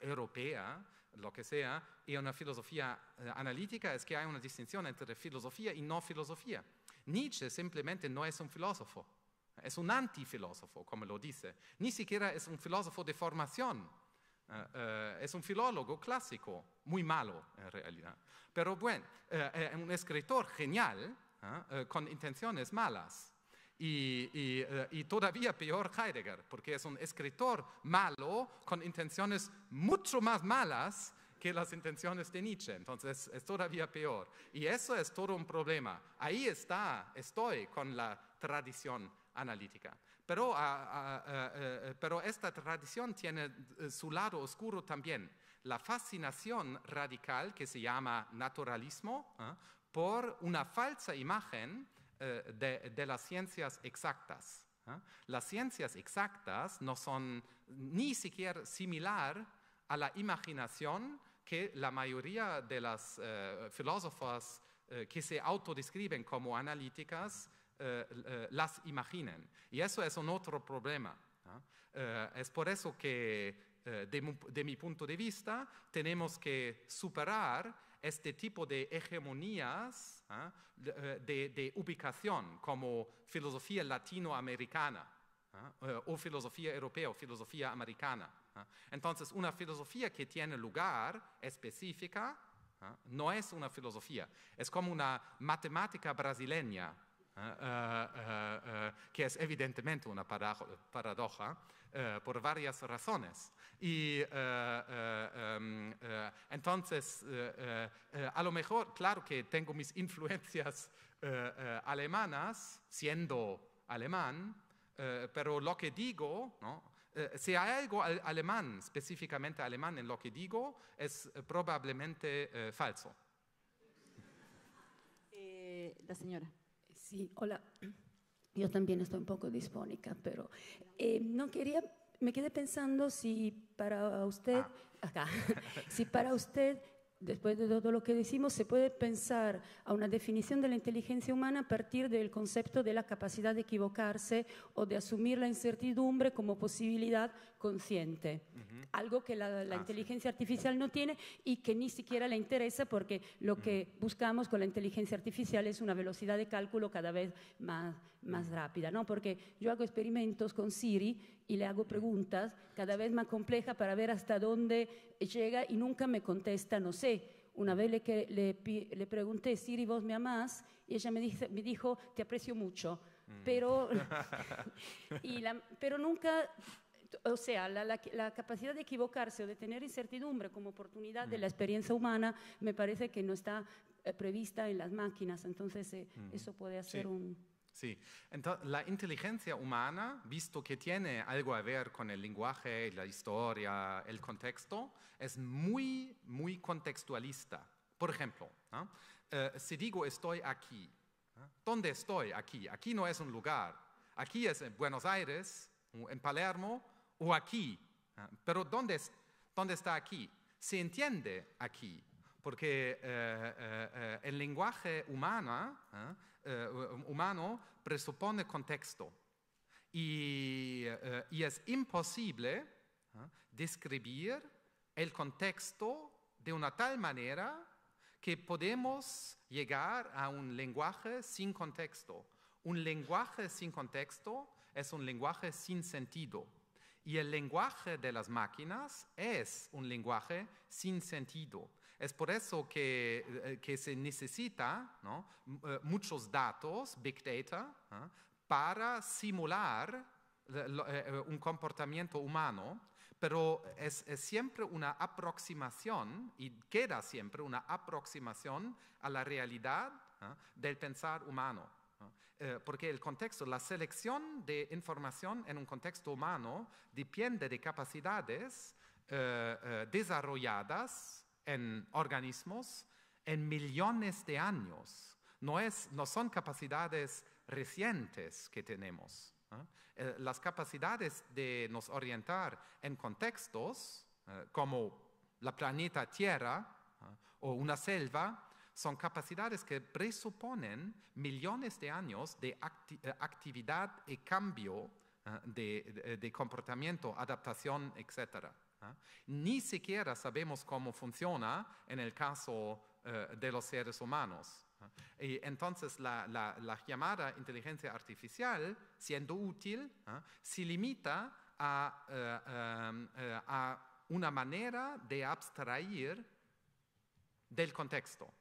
europea lo que sea, y una filosofía eh, analítica es que hay una distinción entre filosofía y no filosofía. Nietzsche simplemente no es un filósofo, es un antifilósofo, como lo dice. Ni siquiera es un filósofo de formación, eh, eh, es un filólogo clásico, muy malo en realidad. Pero bueno, es un escritor genial con intenciones malas. Eh, y, todavía peor Heidegger, porque es un escritor malo con intenciones mucho más malas que las intenciones de Nietzsche. Entonces es todavía peor. Y eso es todo un problema. Ahí está, estoy con la tradición analítica. Pero, ah, ah, eh, eh, pero esta tradición tiene su lado oscuro también. La fascinación radical que se llama naturalismo por una falsa imagen eh, de, las ciencias exactas. ¿ah? Las ciencias exactas no son ni siquiera similar a la imaginación que la mayoría de las eh, filósofas eh, que se autodescriben como analíticas las imaginen. Y eso es un otro problema. ¿ah? es por eso que de, mi punto de vista, tenemos que superar este tipo de hegemonías ¿ah? eh, de, ubicación como filosofía latinoamericana ¿ah? eh, o filosofía europea o filosofía americana. ¿ah? Entonces, una filosofía que tiene lugar específica no es una filosofía, es como una matemática brasileña, eh, que es evidentemente una paradoja, eh, por varias razones. Y eh, eh, em, entonces, a lo mejor, claro que tengo mis influencias alemanas, siendo alemán, pero lo que digo, ¿no? si hay algo alemán, específicamente alemán en lo que digo, es probablemente falso. la señora. Sí, hola. Yo también estoy un poco dispónica, pero eh, no quería, me quedé pensando si para usted, ah. acá, si para usted, después de todo lo que decimos, se puede pensar a una definición de la inteligencia humana a partir del concepto de la capacidad de equivocarse o de asumir la incertidumbre como posibilidad consciente. Algo que la, ah, inteligencia artificial no tiene y que ni siquiera le interesa porque lo que buscamos con la inteligencia artificial es una velocidad de cálculo cada vez más más rápida, ¿no? Porque yo hago experimentos con Siri y le hago preguntas cada vez más complejas para ver hasta dónde llega y nunca me contesta, no sé. Una vez le, que le, pregunté, Siri, ¿vos me amás? Y ella me, dice, me dijo, te aprecio mucho, mm. pero, pero nunca o sea, la, capacidad de equivocarse o de tener incertidumbre como oportunidad de la experiencia humana me parece que no está eh, prevista en las máquinas, entonces eh, eso puede hacer un... Sí, entonces la inteligencia humana, visto que tiene algo a ver con el lenguaje, la historia, el contexto, es muy, muy contextualista. Por ejemplo, eh, si digo estoy aquí, ¿dónde estoy aquí? Aquí no es un lugar, aquí es en Buenos Aires, en Palermo o aquí, pero dónde está aquí? Se entiende aquí, porque eh, eh, eh, el lenguaje humano presupone contexto y, y es imposible describir el contexto de una tal manera que podemos llegar a un lenguaje sin contexto. Un lenguaje sin contexto es un lenguaje sin sentido. Y el lenguaje de las máquinas es un lenguaje sin sentido. Es por eso que, eh, se necesita eh, muchos datos, big data, ¿ah? para simular eh, un comportamiento humano, pero es, siempre una aproximación y queda siempre una aproximación a la realidad ¿ah? del pensar humano. Porque el contexto, la selección de información en un contexto humano depende de capacidades desarrolladas en organismos en millones de años. No, es, no son capacidades recientes que tenemos. Eh, las capacidades de nos orientar en contextos eh, como la planeta Tierra o una selva son capacidades que presuponen millones de años de eh, actividad y cambio de, de, comportamiento, adaptación, etc. ¿ah? Ni siquiera sabemos cómo funciona en el caso eh, de los seres humanos. ¿ah? Y entonces la, llamada inteligencia artificial, siendo útil, ¿ah? se limita a, eh, em, eh, a, una manera de abstraer del contexto.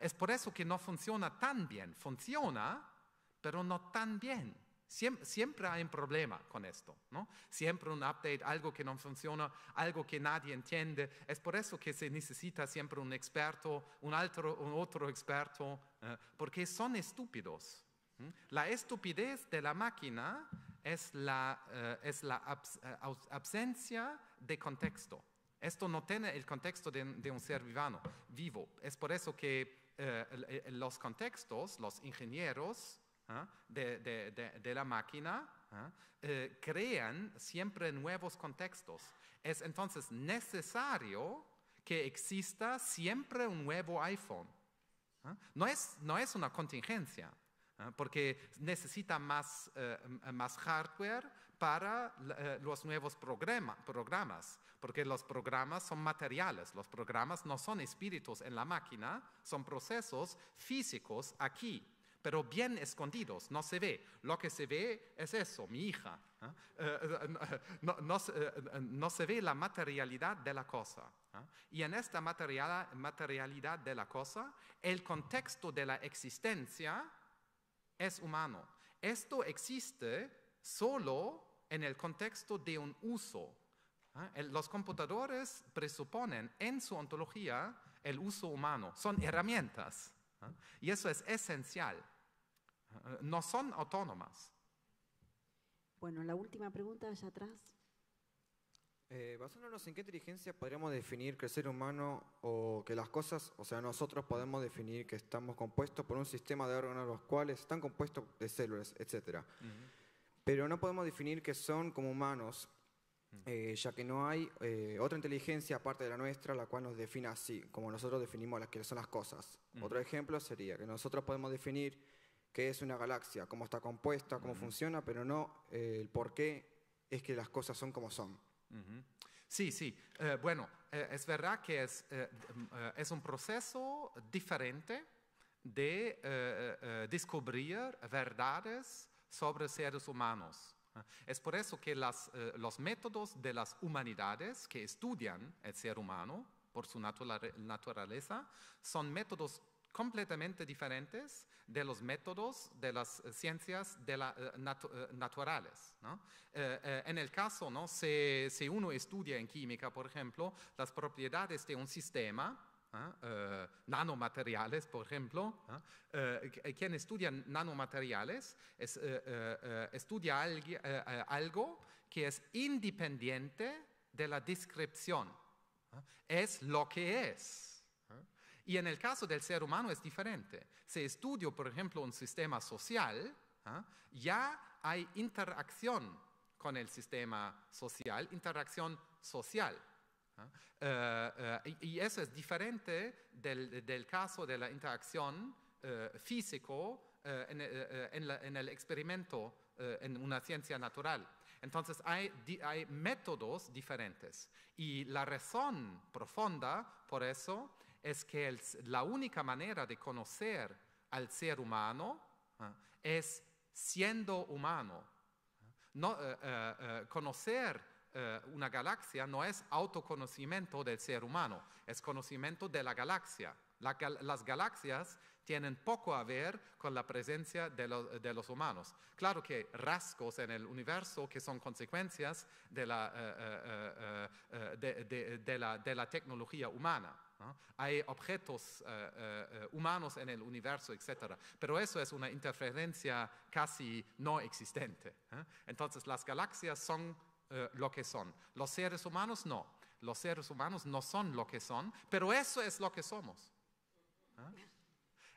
es por eso que no funciona tan bien. Funciona, pero no tan bien. Siempre, hay un problema con esto, ¿no? Siempre un update, algo que no funciona, algo que nadie entiende. Es por eso que se necesita siempre un experto, un otro, un otro experto, eh, porque son estúpidos. La estupidez de la máquina es la, eh, es la eh, ausencia de contexto. Esto no tiene el contexto de, un ser vivano, vivo. Es por eso que los contextos, los ingenieros, ¿ah? de, de, de, de, la máquina, ¿ah? eh, crean siempre nuevos contextos. Es entonces necesario que exista siempre un nuevo iPhone. ¿ah? No es, no es una contingencia porque necesita más, eh, más hardware para eh, los nuevos programa, programas, porque los programas son materiales, los programas no son espíritus en la máquina, son procesos físicos aquí pero bien escondidos, no se ve. Lo que se ve es eso, mi hija. ¿ah? Eh, eh, no, eh, no se ve la materialidad de la cosa. ¿ah? Y en esta materialidad de la cosa, el contexto de la existencia es humano. Esto existe solo en el contexto de un uso. ¿ah? Los computadores presuponen en su ontología el uso humano, son herramientas. ¿Ah? Y eso es esencial. No son autónomas. Bueno, la última pregunta allá atrás. Eh, basándonos en qué inteligencia podríamos definir que el ser humano o que las cosas, o sea, nosotros podemos definir que estamos compuestos por un sistema de órganos los cuales están compuestos de células, etc. Pero no podemos definir que son como humanos eh, ya que no hay eh, otra inteligencia aparte de la nuestra la cual nos defina así, como nosotros definimos las que son las cosas. Otro ejemplo sería que nosotros podemos definir qué es una galaxia, cómo está compuesta, cómo funciona, pero no eh, el por qué es que las cosas son como son. Sí, sí. bueno, es verdad que es, es un proceso diferente de descubrir verdades sobre seres humanos. Ah, es por eso que eh, los métodos de las humanidades que estudian el ser humano por su naturaleza son métodos completamente diferentes de los métodos de las eh, ciencias eh, naturales. en el caso, si uno estudia en química, por ejemplo, las propiedades de un sistema, ¿ah? Eh, nanomateriales, por ejemplo. ¿ah? Eh, eh, quien estudia nanomateriales estudia algo que es independiente de la descripción. ¿ah? Es lo que es. Y en el caso del ser humano es diferente. Si estudio, por ejemplo, un sistema social, ya hay interacción con el sistema social, interacción social. ¿ah? Eh, eh, y, eso es diferente del, del caso de la interacción eh, físico en, el experimento en una ciencia natural. Entonces hay, hay, métodos diferentes y la razón profunda por eso es que la única manera de conocer al ser humano ¿ah? es siendo humano. ¿ah? No, conocer eh, una galaxia no es autoconocimiento del ser humano, es conocimiento de la galaxia. las galaxias tienen poco a ver con la presencia de, los humanos. Claro que hay rasgos en el universo que son consecuencias de la, eh, eh, de, la, tecnología humana. Hay objetos humanos en el universo, etc. Pero eso es una interferencia casi no existente. Entonces las galaxias son eh, lo que son. Los seres humanos no. Los seres humanos no son lo que son, pero eso es lo que somos. ¿Ah?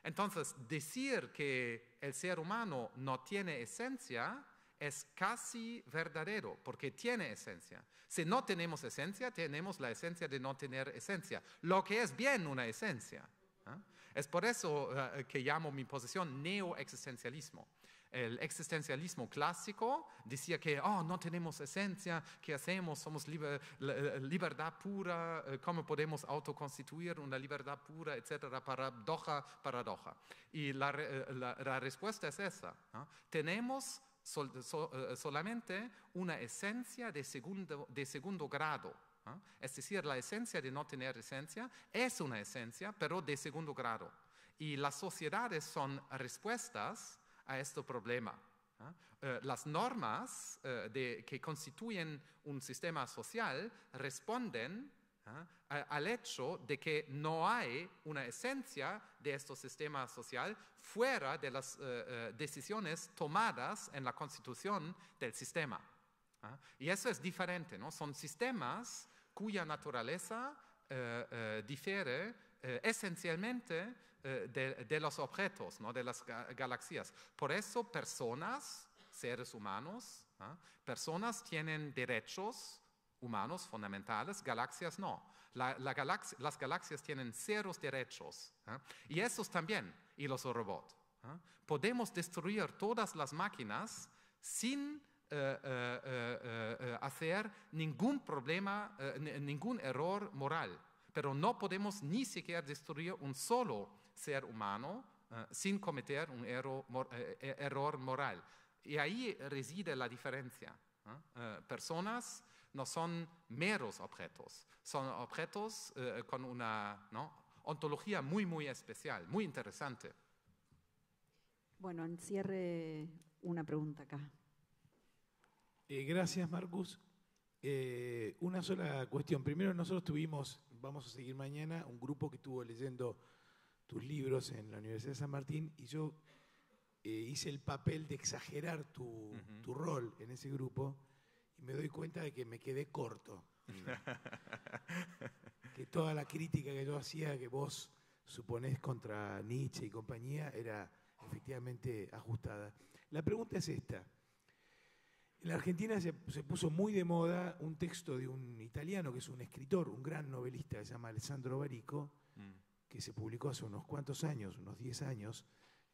Entonces, decir que el ser humano no tiene esencia es casi verdadero, porque tiene esencia. Si no tenemos esencia, tenemos la esencia de no tener esencia, lo que es bien una esencia. ¿ah? Es por eso eh, que llamo mi posición neoexistencialismo el existencialismo clásico decía que oh, no tenemos esencia, ¿qué hacemos? Somos libertad pura, eh, ¿cómo podemos autoconstituir una libertad pura, etcétera? Paradoja, paradoja. Y la, eh, respuesta es esa. Tenemos eh, solamente una esencia de segundo, de segundo grado. Es decir, la esencia de no tener esencia es una esencia, pero de segundo grado. Y las sociedades son respuestas a este problema. ¿ah? Eh, las normas eh, que constituyen un sistema social responden ¿ah? al hecho de que no hay una esencia de este sistema social fuera de las eh, decisiones tomadas en la constitución del sistema. ¿ah? Y eso es diferente, ¿no? son sistemas cuya naturaleza difiere esencialmente eh, de, los objetos, ¿no? de las galaxias. Por eso personas, seres humanos, ¿ah? personas tienen derechos humanos fundamentales, galaxias no. las galaxias tienen ceros derechos. ¿ah? Y esos también, y los robots. ¿ah? Podemos destruir todas las máquinas sin eh, eh, hacer ningún problema, ningún error moral. Pero no podemos ni siquiera destruir un solo ser humano eh, sin cometer un eh, eh, error, moral. Y ahí reside la diferencia. personas no son meros objetos, son objetos con una ¿no? ontología muy, muy especial, muy interesante. Bueno, encierre una pregunta acá. gracias, Marcus. una sola cuestión. Primero, nosotros tuvimos, vamos a seguir mañana, un grupo que estuvo leyendo tus libros en la Universidad de San Martín y yo eh, hice el papel de exagerar tu, tu, rol en ese grupo y me doy cuenta de que me quedé corto. que toda la crítica que yo hacía, que vos suponés contra Nietzsche y compañía, era efectivamente ajustada. La pregunta es esta. En la Argentina se, se, puso muy de moda un texto de un italiano que es un escritor, un gran novelista, se llama Alessandro Barico, mm que se publicó hace unos cuantos años, unos 10 años,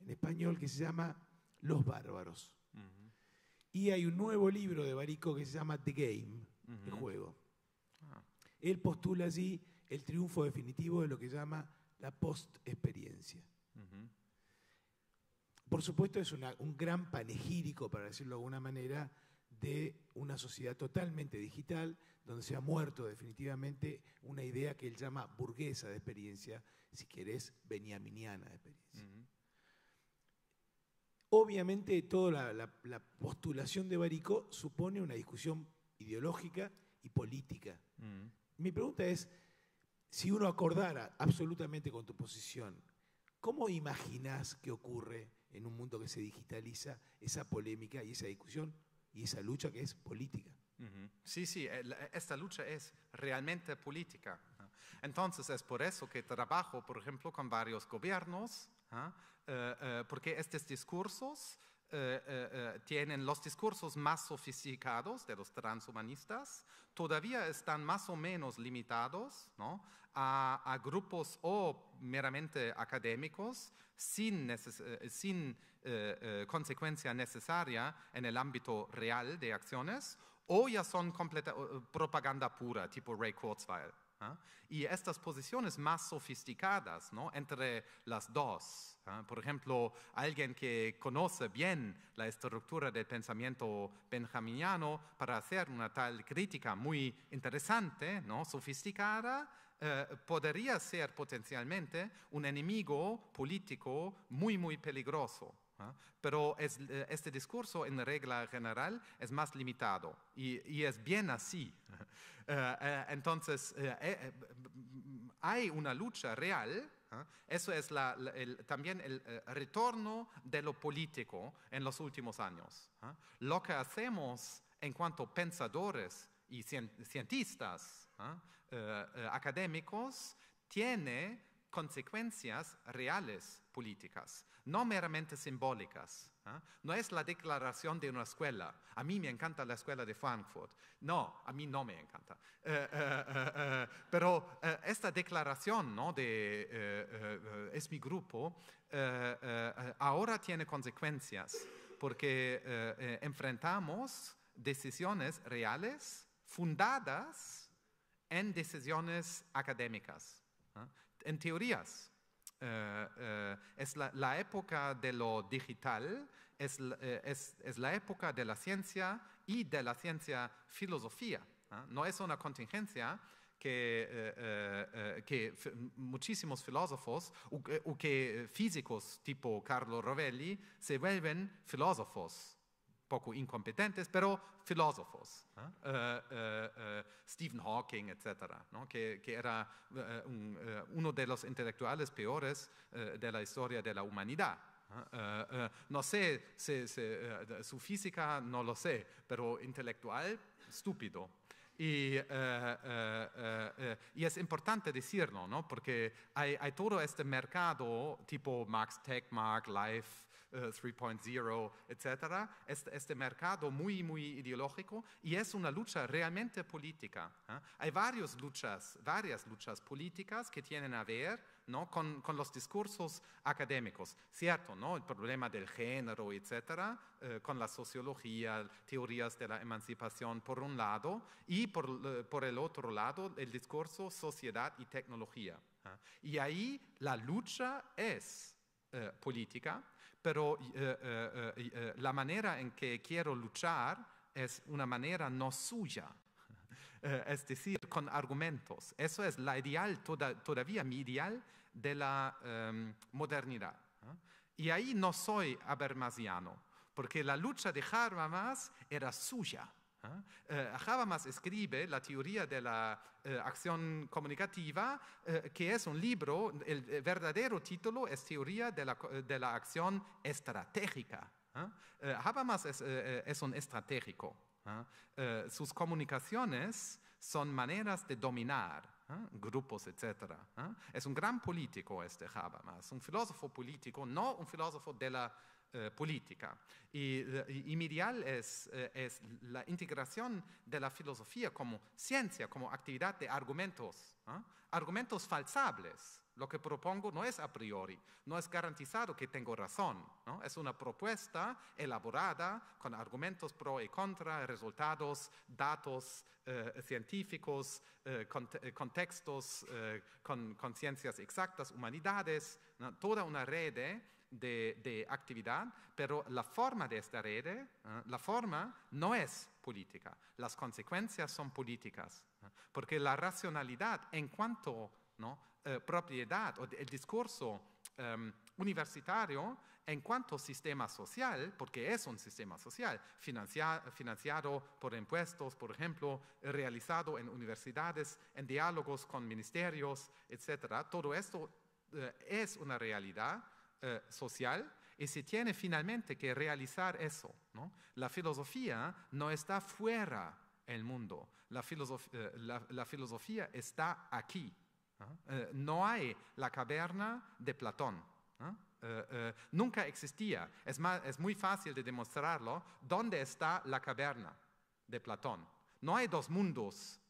en español, que se llama Los Bárbaros. Y hay un nuevo libro de Barico que se llama The Game, el juego. Ah. Él postula allí el triunfo definitivo de lo que llama la post-experiencia. Por supuesto, es un gran panegírico, para decirlo de alguna manera, de una sociedad totalmente digital, donde se ha muerto definitivamente una idea que él llama burguesa de experiencia, si querés, beniaminiana de experiencia. Obviamente toda la, postulación de Baricó supone una discusión ideológica y política. Mi pregunta es, si uno acordara absolutamente con tu posición, ¿cómo imaginás que ocurre en un mundo que se digitaliza esa polémica y esa discusión y esa lucha que es política. Sí, sí, esta lucha es realmente política. Entonces es por eso que trabajo, por ejemplo, con varios gobiernos, ¿ah? eh, eh, porque estos discursos eh, eh, tienen los discursos más sofisticados de los transhumanistas, todavía están más o menos limitados a, grupos o meramente académicos sin, eh, consecuencia necesaria en el ámbito real de acciones o ya son completa, propaganda pura, tipo Ray Kurzweil. ¿ah? Y estas posiciones más sofisticadas, ¿no? Entre las dos. ¿ah? Por ejemplo, alguien que conoce bien la estructura del pensamiento benjaminiano para hacer una tal crítica muy interesante, ¿no? Sofisticada, eh, podría ser potencialmente un enemigo político muy, muy peligroso. ¿ah? Pero eh, este discurso en regla general es más limitado y, es bien así. Eh, eh, entonces, hay una lucha real ¿ah? eso es también el retorno de lo político en los últimos años. ¿ah? Lo que hacemos en cuanto pensadores y cientistas académicos tiene consecuencias reales políticas, no meramente simbólicas. ¿ah? No es la declaración de una escuela. A mí me encanta la escuela de Frankfurt. No, a mí no me encanta. Eh, eh, eh, pero esta declaración de es mi grupo ahora tiene consecuencias porque enfrentamos decisiones reales fundadas en decisiones académicas, ¿ah? en teorías eh, eh, es la, época de lo digital, eh, es, la época de la ciencia y de la ciencia filosofía. No es una contingencia, que, muchísimos filósofos o, que físicos tipo Carlo Rovelli se vuelven filósofos poco incompetentes, pero filósofos, ah. eh, eh, eh, Stephen Hawking, etcétera, que, era uno de los intelectuales peores de la historia de la humanidad. Ah. no sé su física, no lo sé, pero intelectual, estúpido. Y, es importante decirlo, ¿no? porque hay, hay, todo este mercado tipo Max Tech, Mark Life, 3.0, eh, etcétera, Este, este, mercado muy, muy ideológico y es una lucha realmente política. ¿eh? Hay varias luchas, varias luchas políticas que tienen a ver ¿no? con, los discursos académicos. Cierto, ¿no? el problema del género, etcétera, eh, con la sociología, teorías de la emancipación por un lado y por, el otro lado el discurso sociedad y tecnología. Y ahí la lucha es política pero eh, eh, eh, la manera en que quiero luchar es una manera no suya, es decir, con argumentos. Eso es la ideal, todavía mi ideal de la em, modernidad. Y ahí no soy habermasiano, porque la lucha de Habermas era suya. ¿Ah? Eh, Habermas escribe la teoría de la eh, acción comunicativa, eh, que es un libro, el verdadero título es Teoría de la, acción estratégica. ¿ah? Habermas es, un estratégico. ¿ah? sus comunicaciones son maneras de dominar. grupos, etc. Es un gran político este Habermas, un filósofo político, no un filósofo de la eh, política. Y, eh, ideal eh, es, la integración de la filosofía como ciencia, como actividad de argumentos, ¿ah? argumentos falsables. Lo que propongo no es a priori, no es garantizado que tengo razón. Es una propuesta elaborada con argumentos pro y contra, resultados, datos científicos, contextos con, conciencias ciencias exactas, humanidades, toda una red de, actividad, pero la forma de esta red, eh, la forma no es política, las consecuencias son políticas, eh, porque la racionalidad en cuanto ¿no? Eh, propiedad o el discurso em, universitario en cuanto sistema social, porque es un sistema social, financiado, por impuestos, por ejemplo, realizado en universidades, en diálogos con ministerios, etcétera, Todo esto es una realidad eh, social y se tiene finalmente que realizar eso. La filosofía no está fuera del mundo, eh, la, la, filosofía está aquí. ¿no? Eh, hay la caverna de Platón. nunca existía. Es, es muy fácil de demostrarlo. ¿Dónde está la caverna de Platón? No hay dos mundos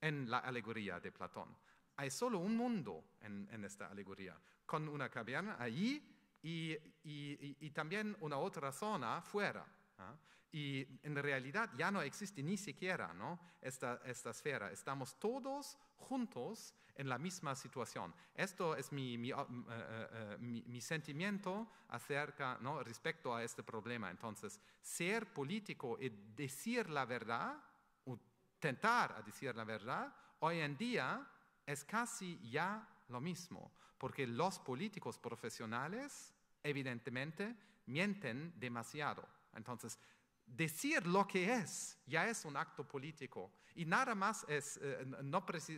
en la alegoría de Platón hay solo un mundo en, en, esta alegoría, con una caverna allí y, y, también una otra zona fuera. ¿ah? Y en realidad ya no existe ni siquiera ¿no? Esta, esta, esfera. Estamos todos juntos en la misma situación. Esto es mi, mi, eh, eh, mi, sentimiento acerca, ¿no? respecto a este problema. Entonces, ser político y decir la verdad, o tentar a decir la verdad, hoy en día es casi ya lo mismo porque los políticos profesionales evidentemente mienten demasiado. Entonces, decir lo que es ya es un acto político y nada más es, eh,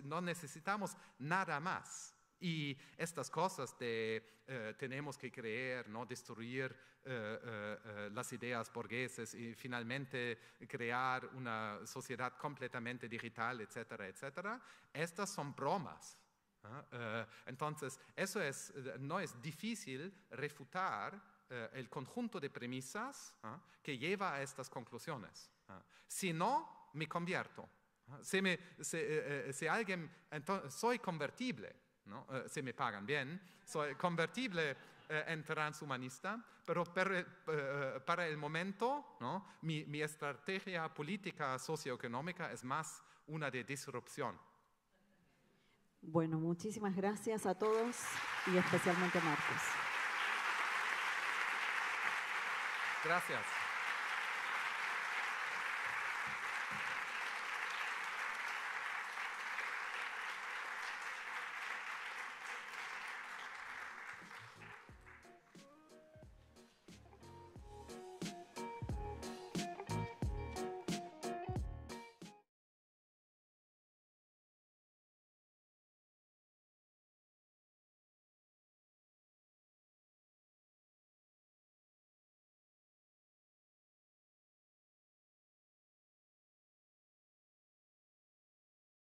no, necesitamos nada más. Y estas cosas de eh, tenemos que creer, no destruir eh, las ideas burguesas y finalmente crear una sociedad completamente digital, etcétera, etcétera, estas son bromas ¿ah? Eh, entonces, eso es, eh, no es difícil refutar eh, el conjunto de premisas ¿ah? que lleva a estas conclusiones. ¿ah? Si no, me convierto. alguien, soy convertible, se me pagan bien, soy convertible en transhumanista, pero para el momento mi estrategia política socioeconómica es más una de disrupción. Bueno, muchísimas gracias a todos y especialmente a Marcos. Gracias.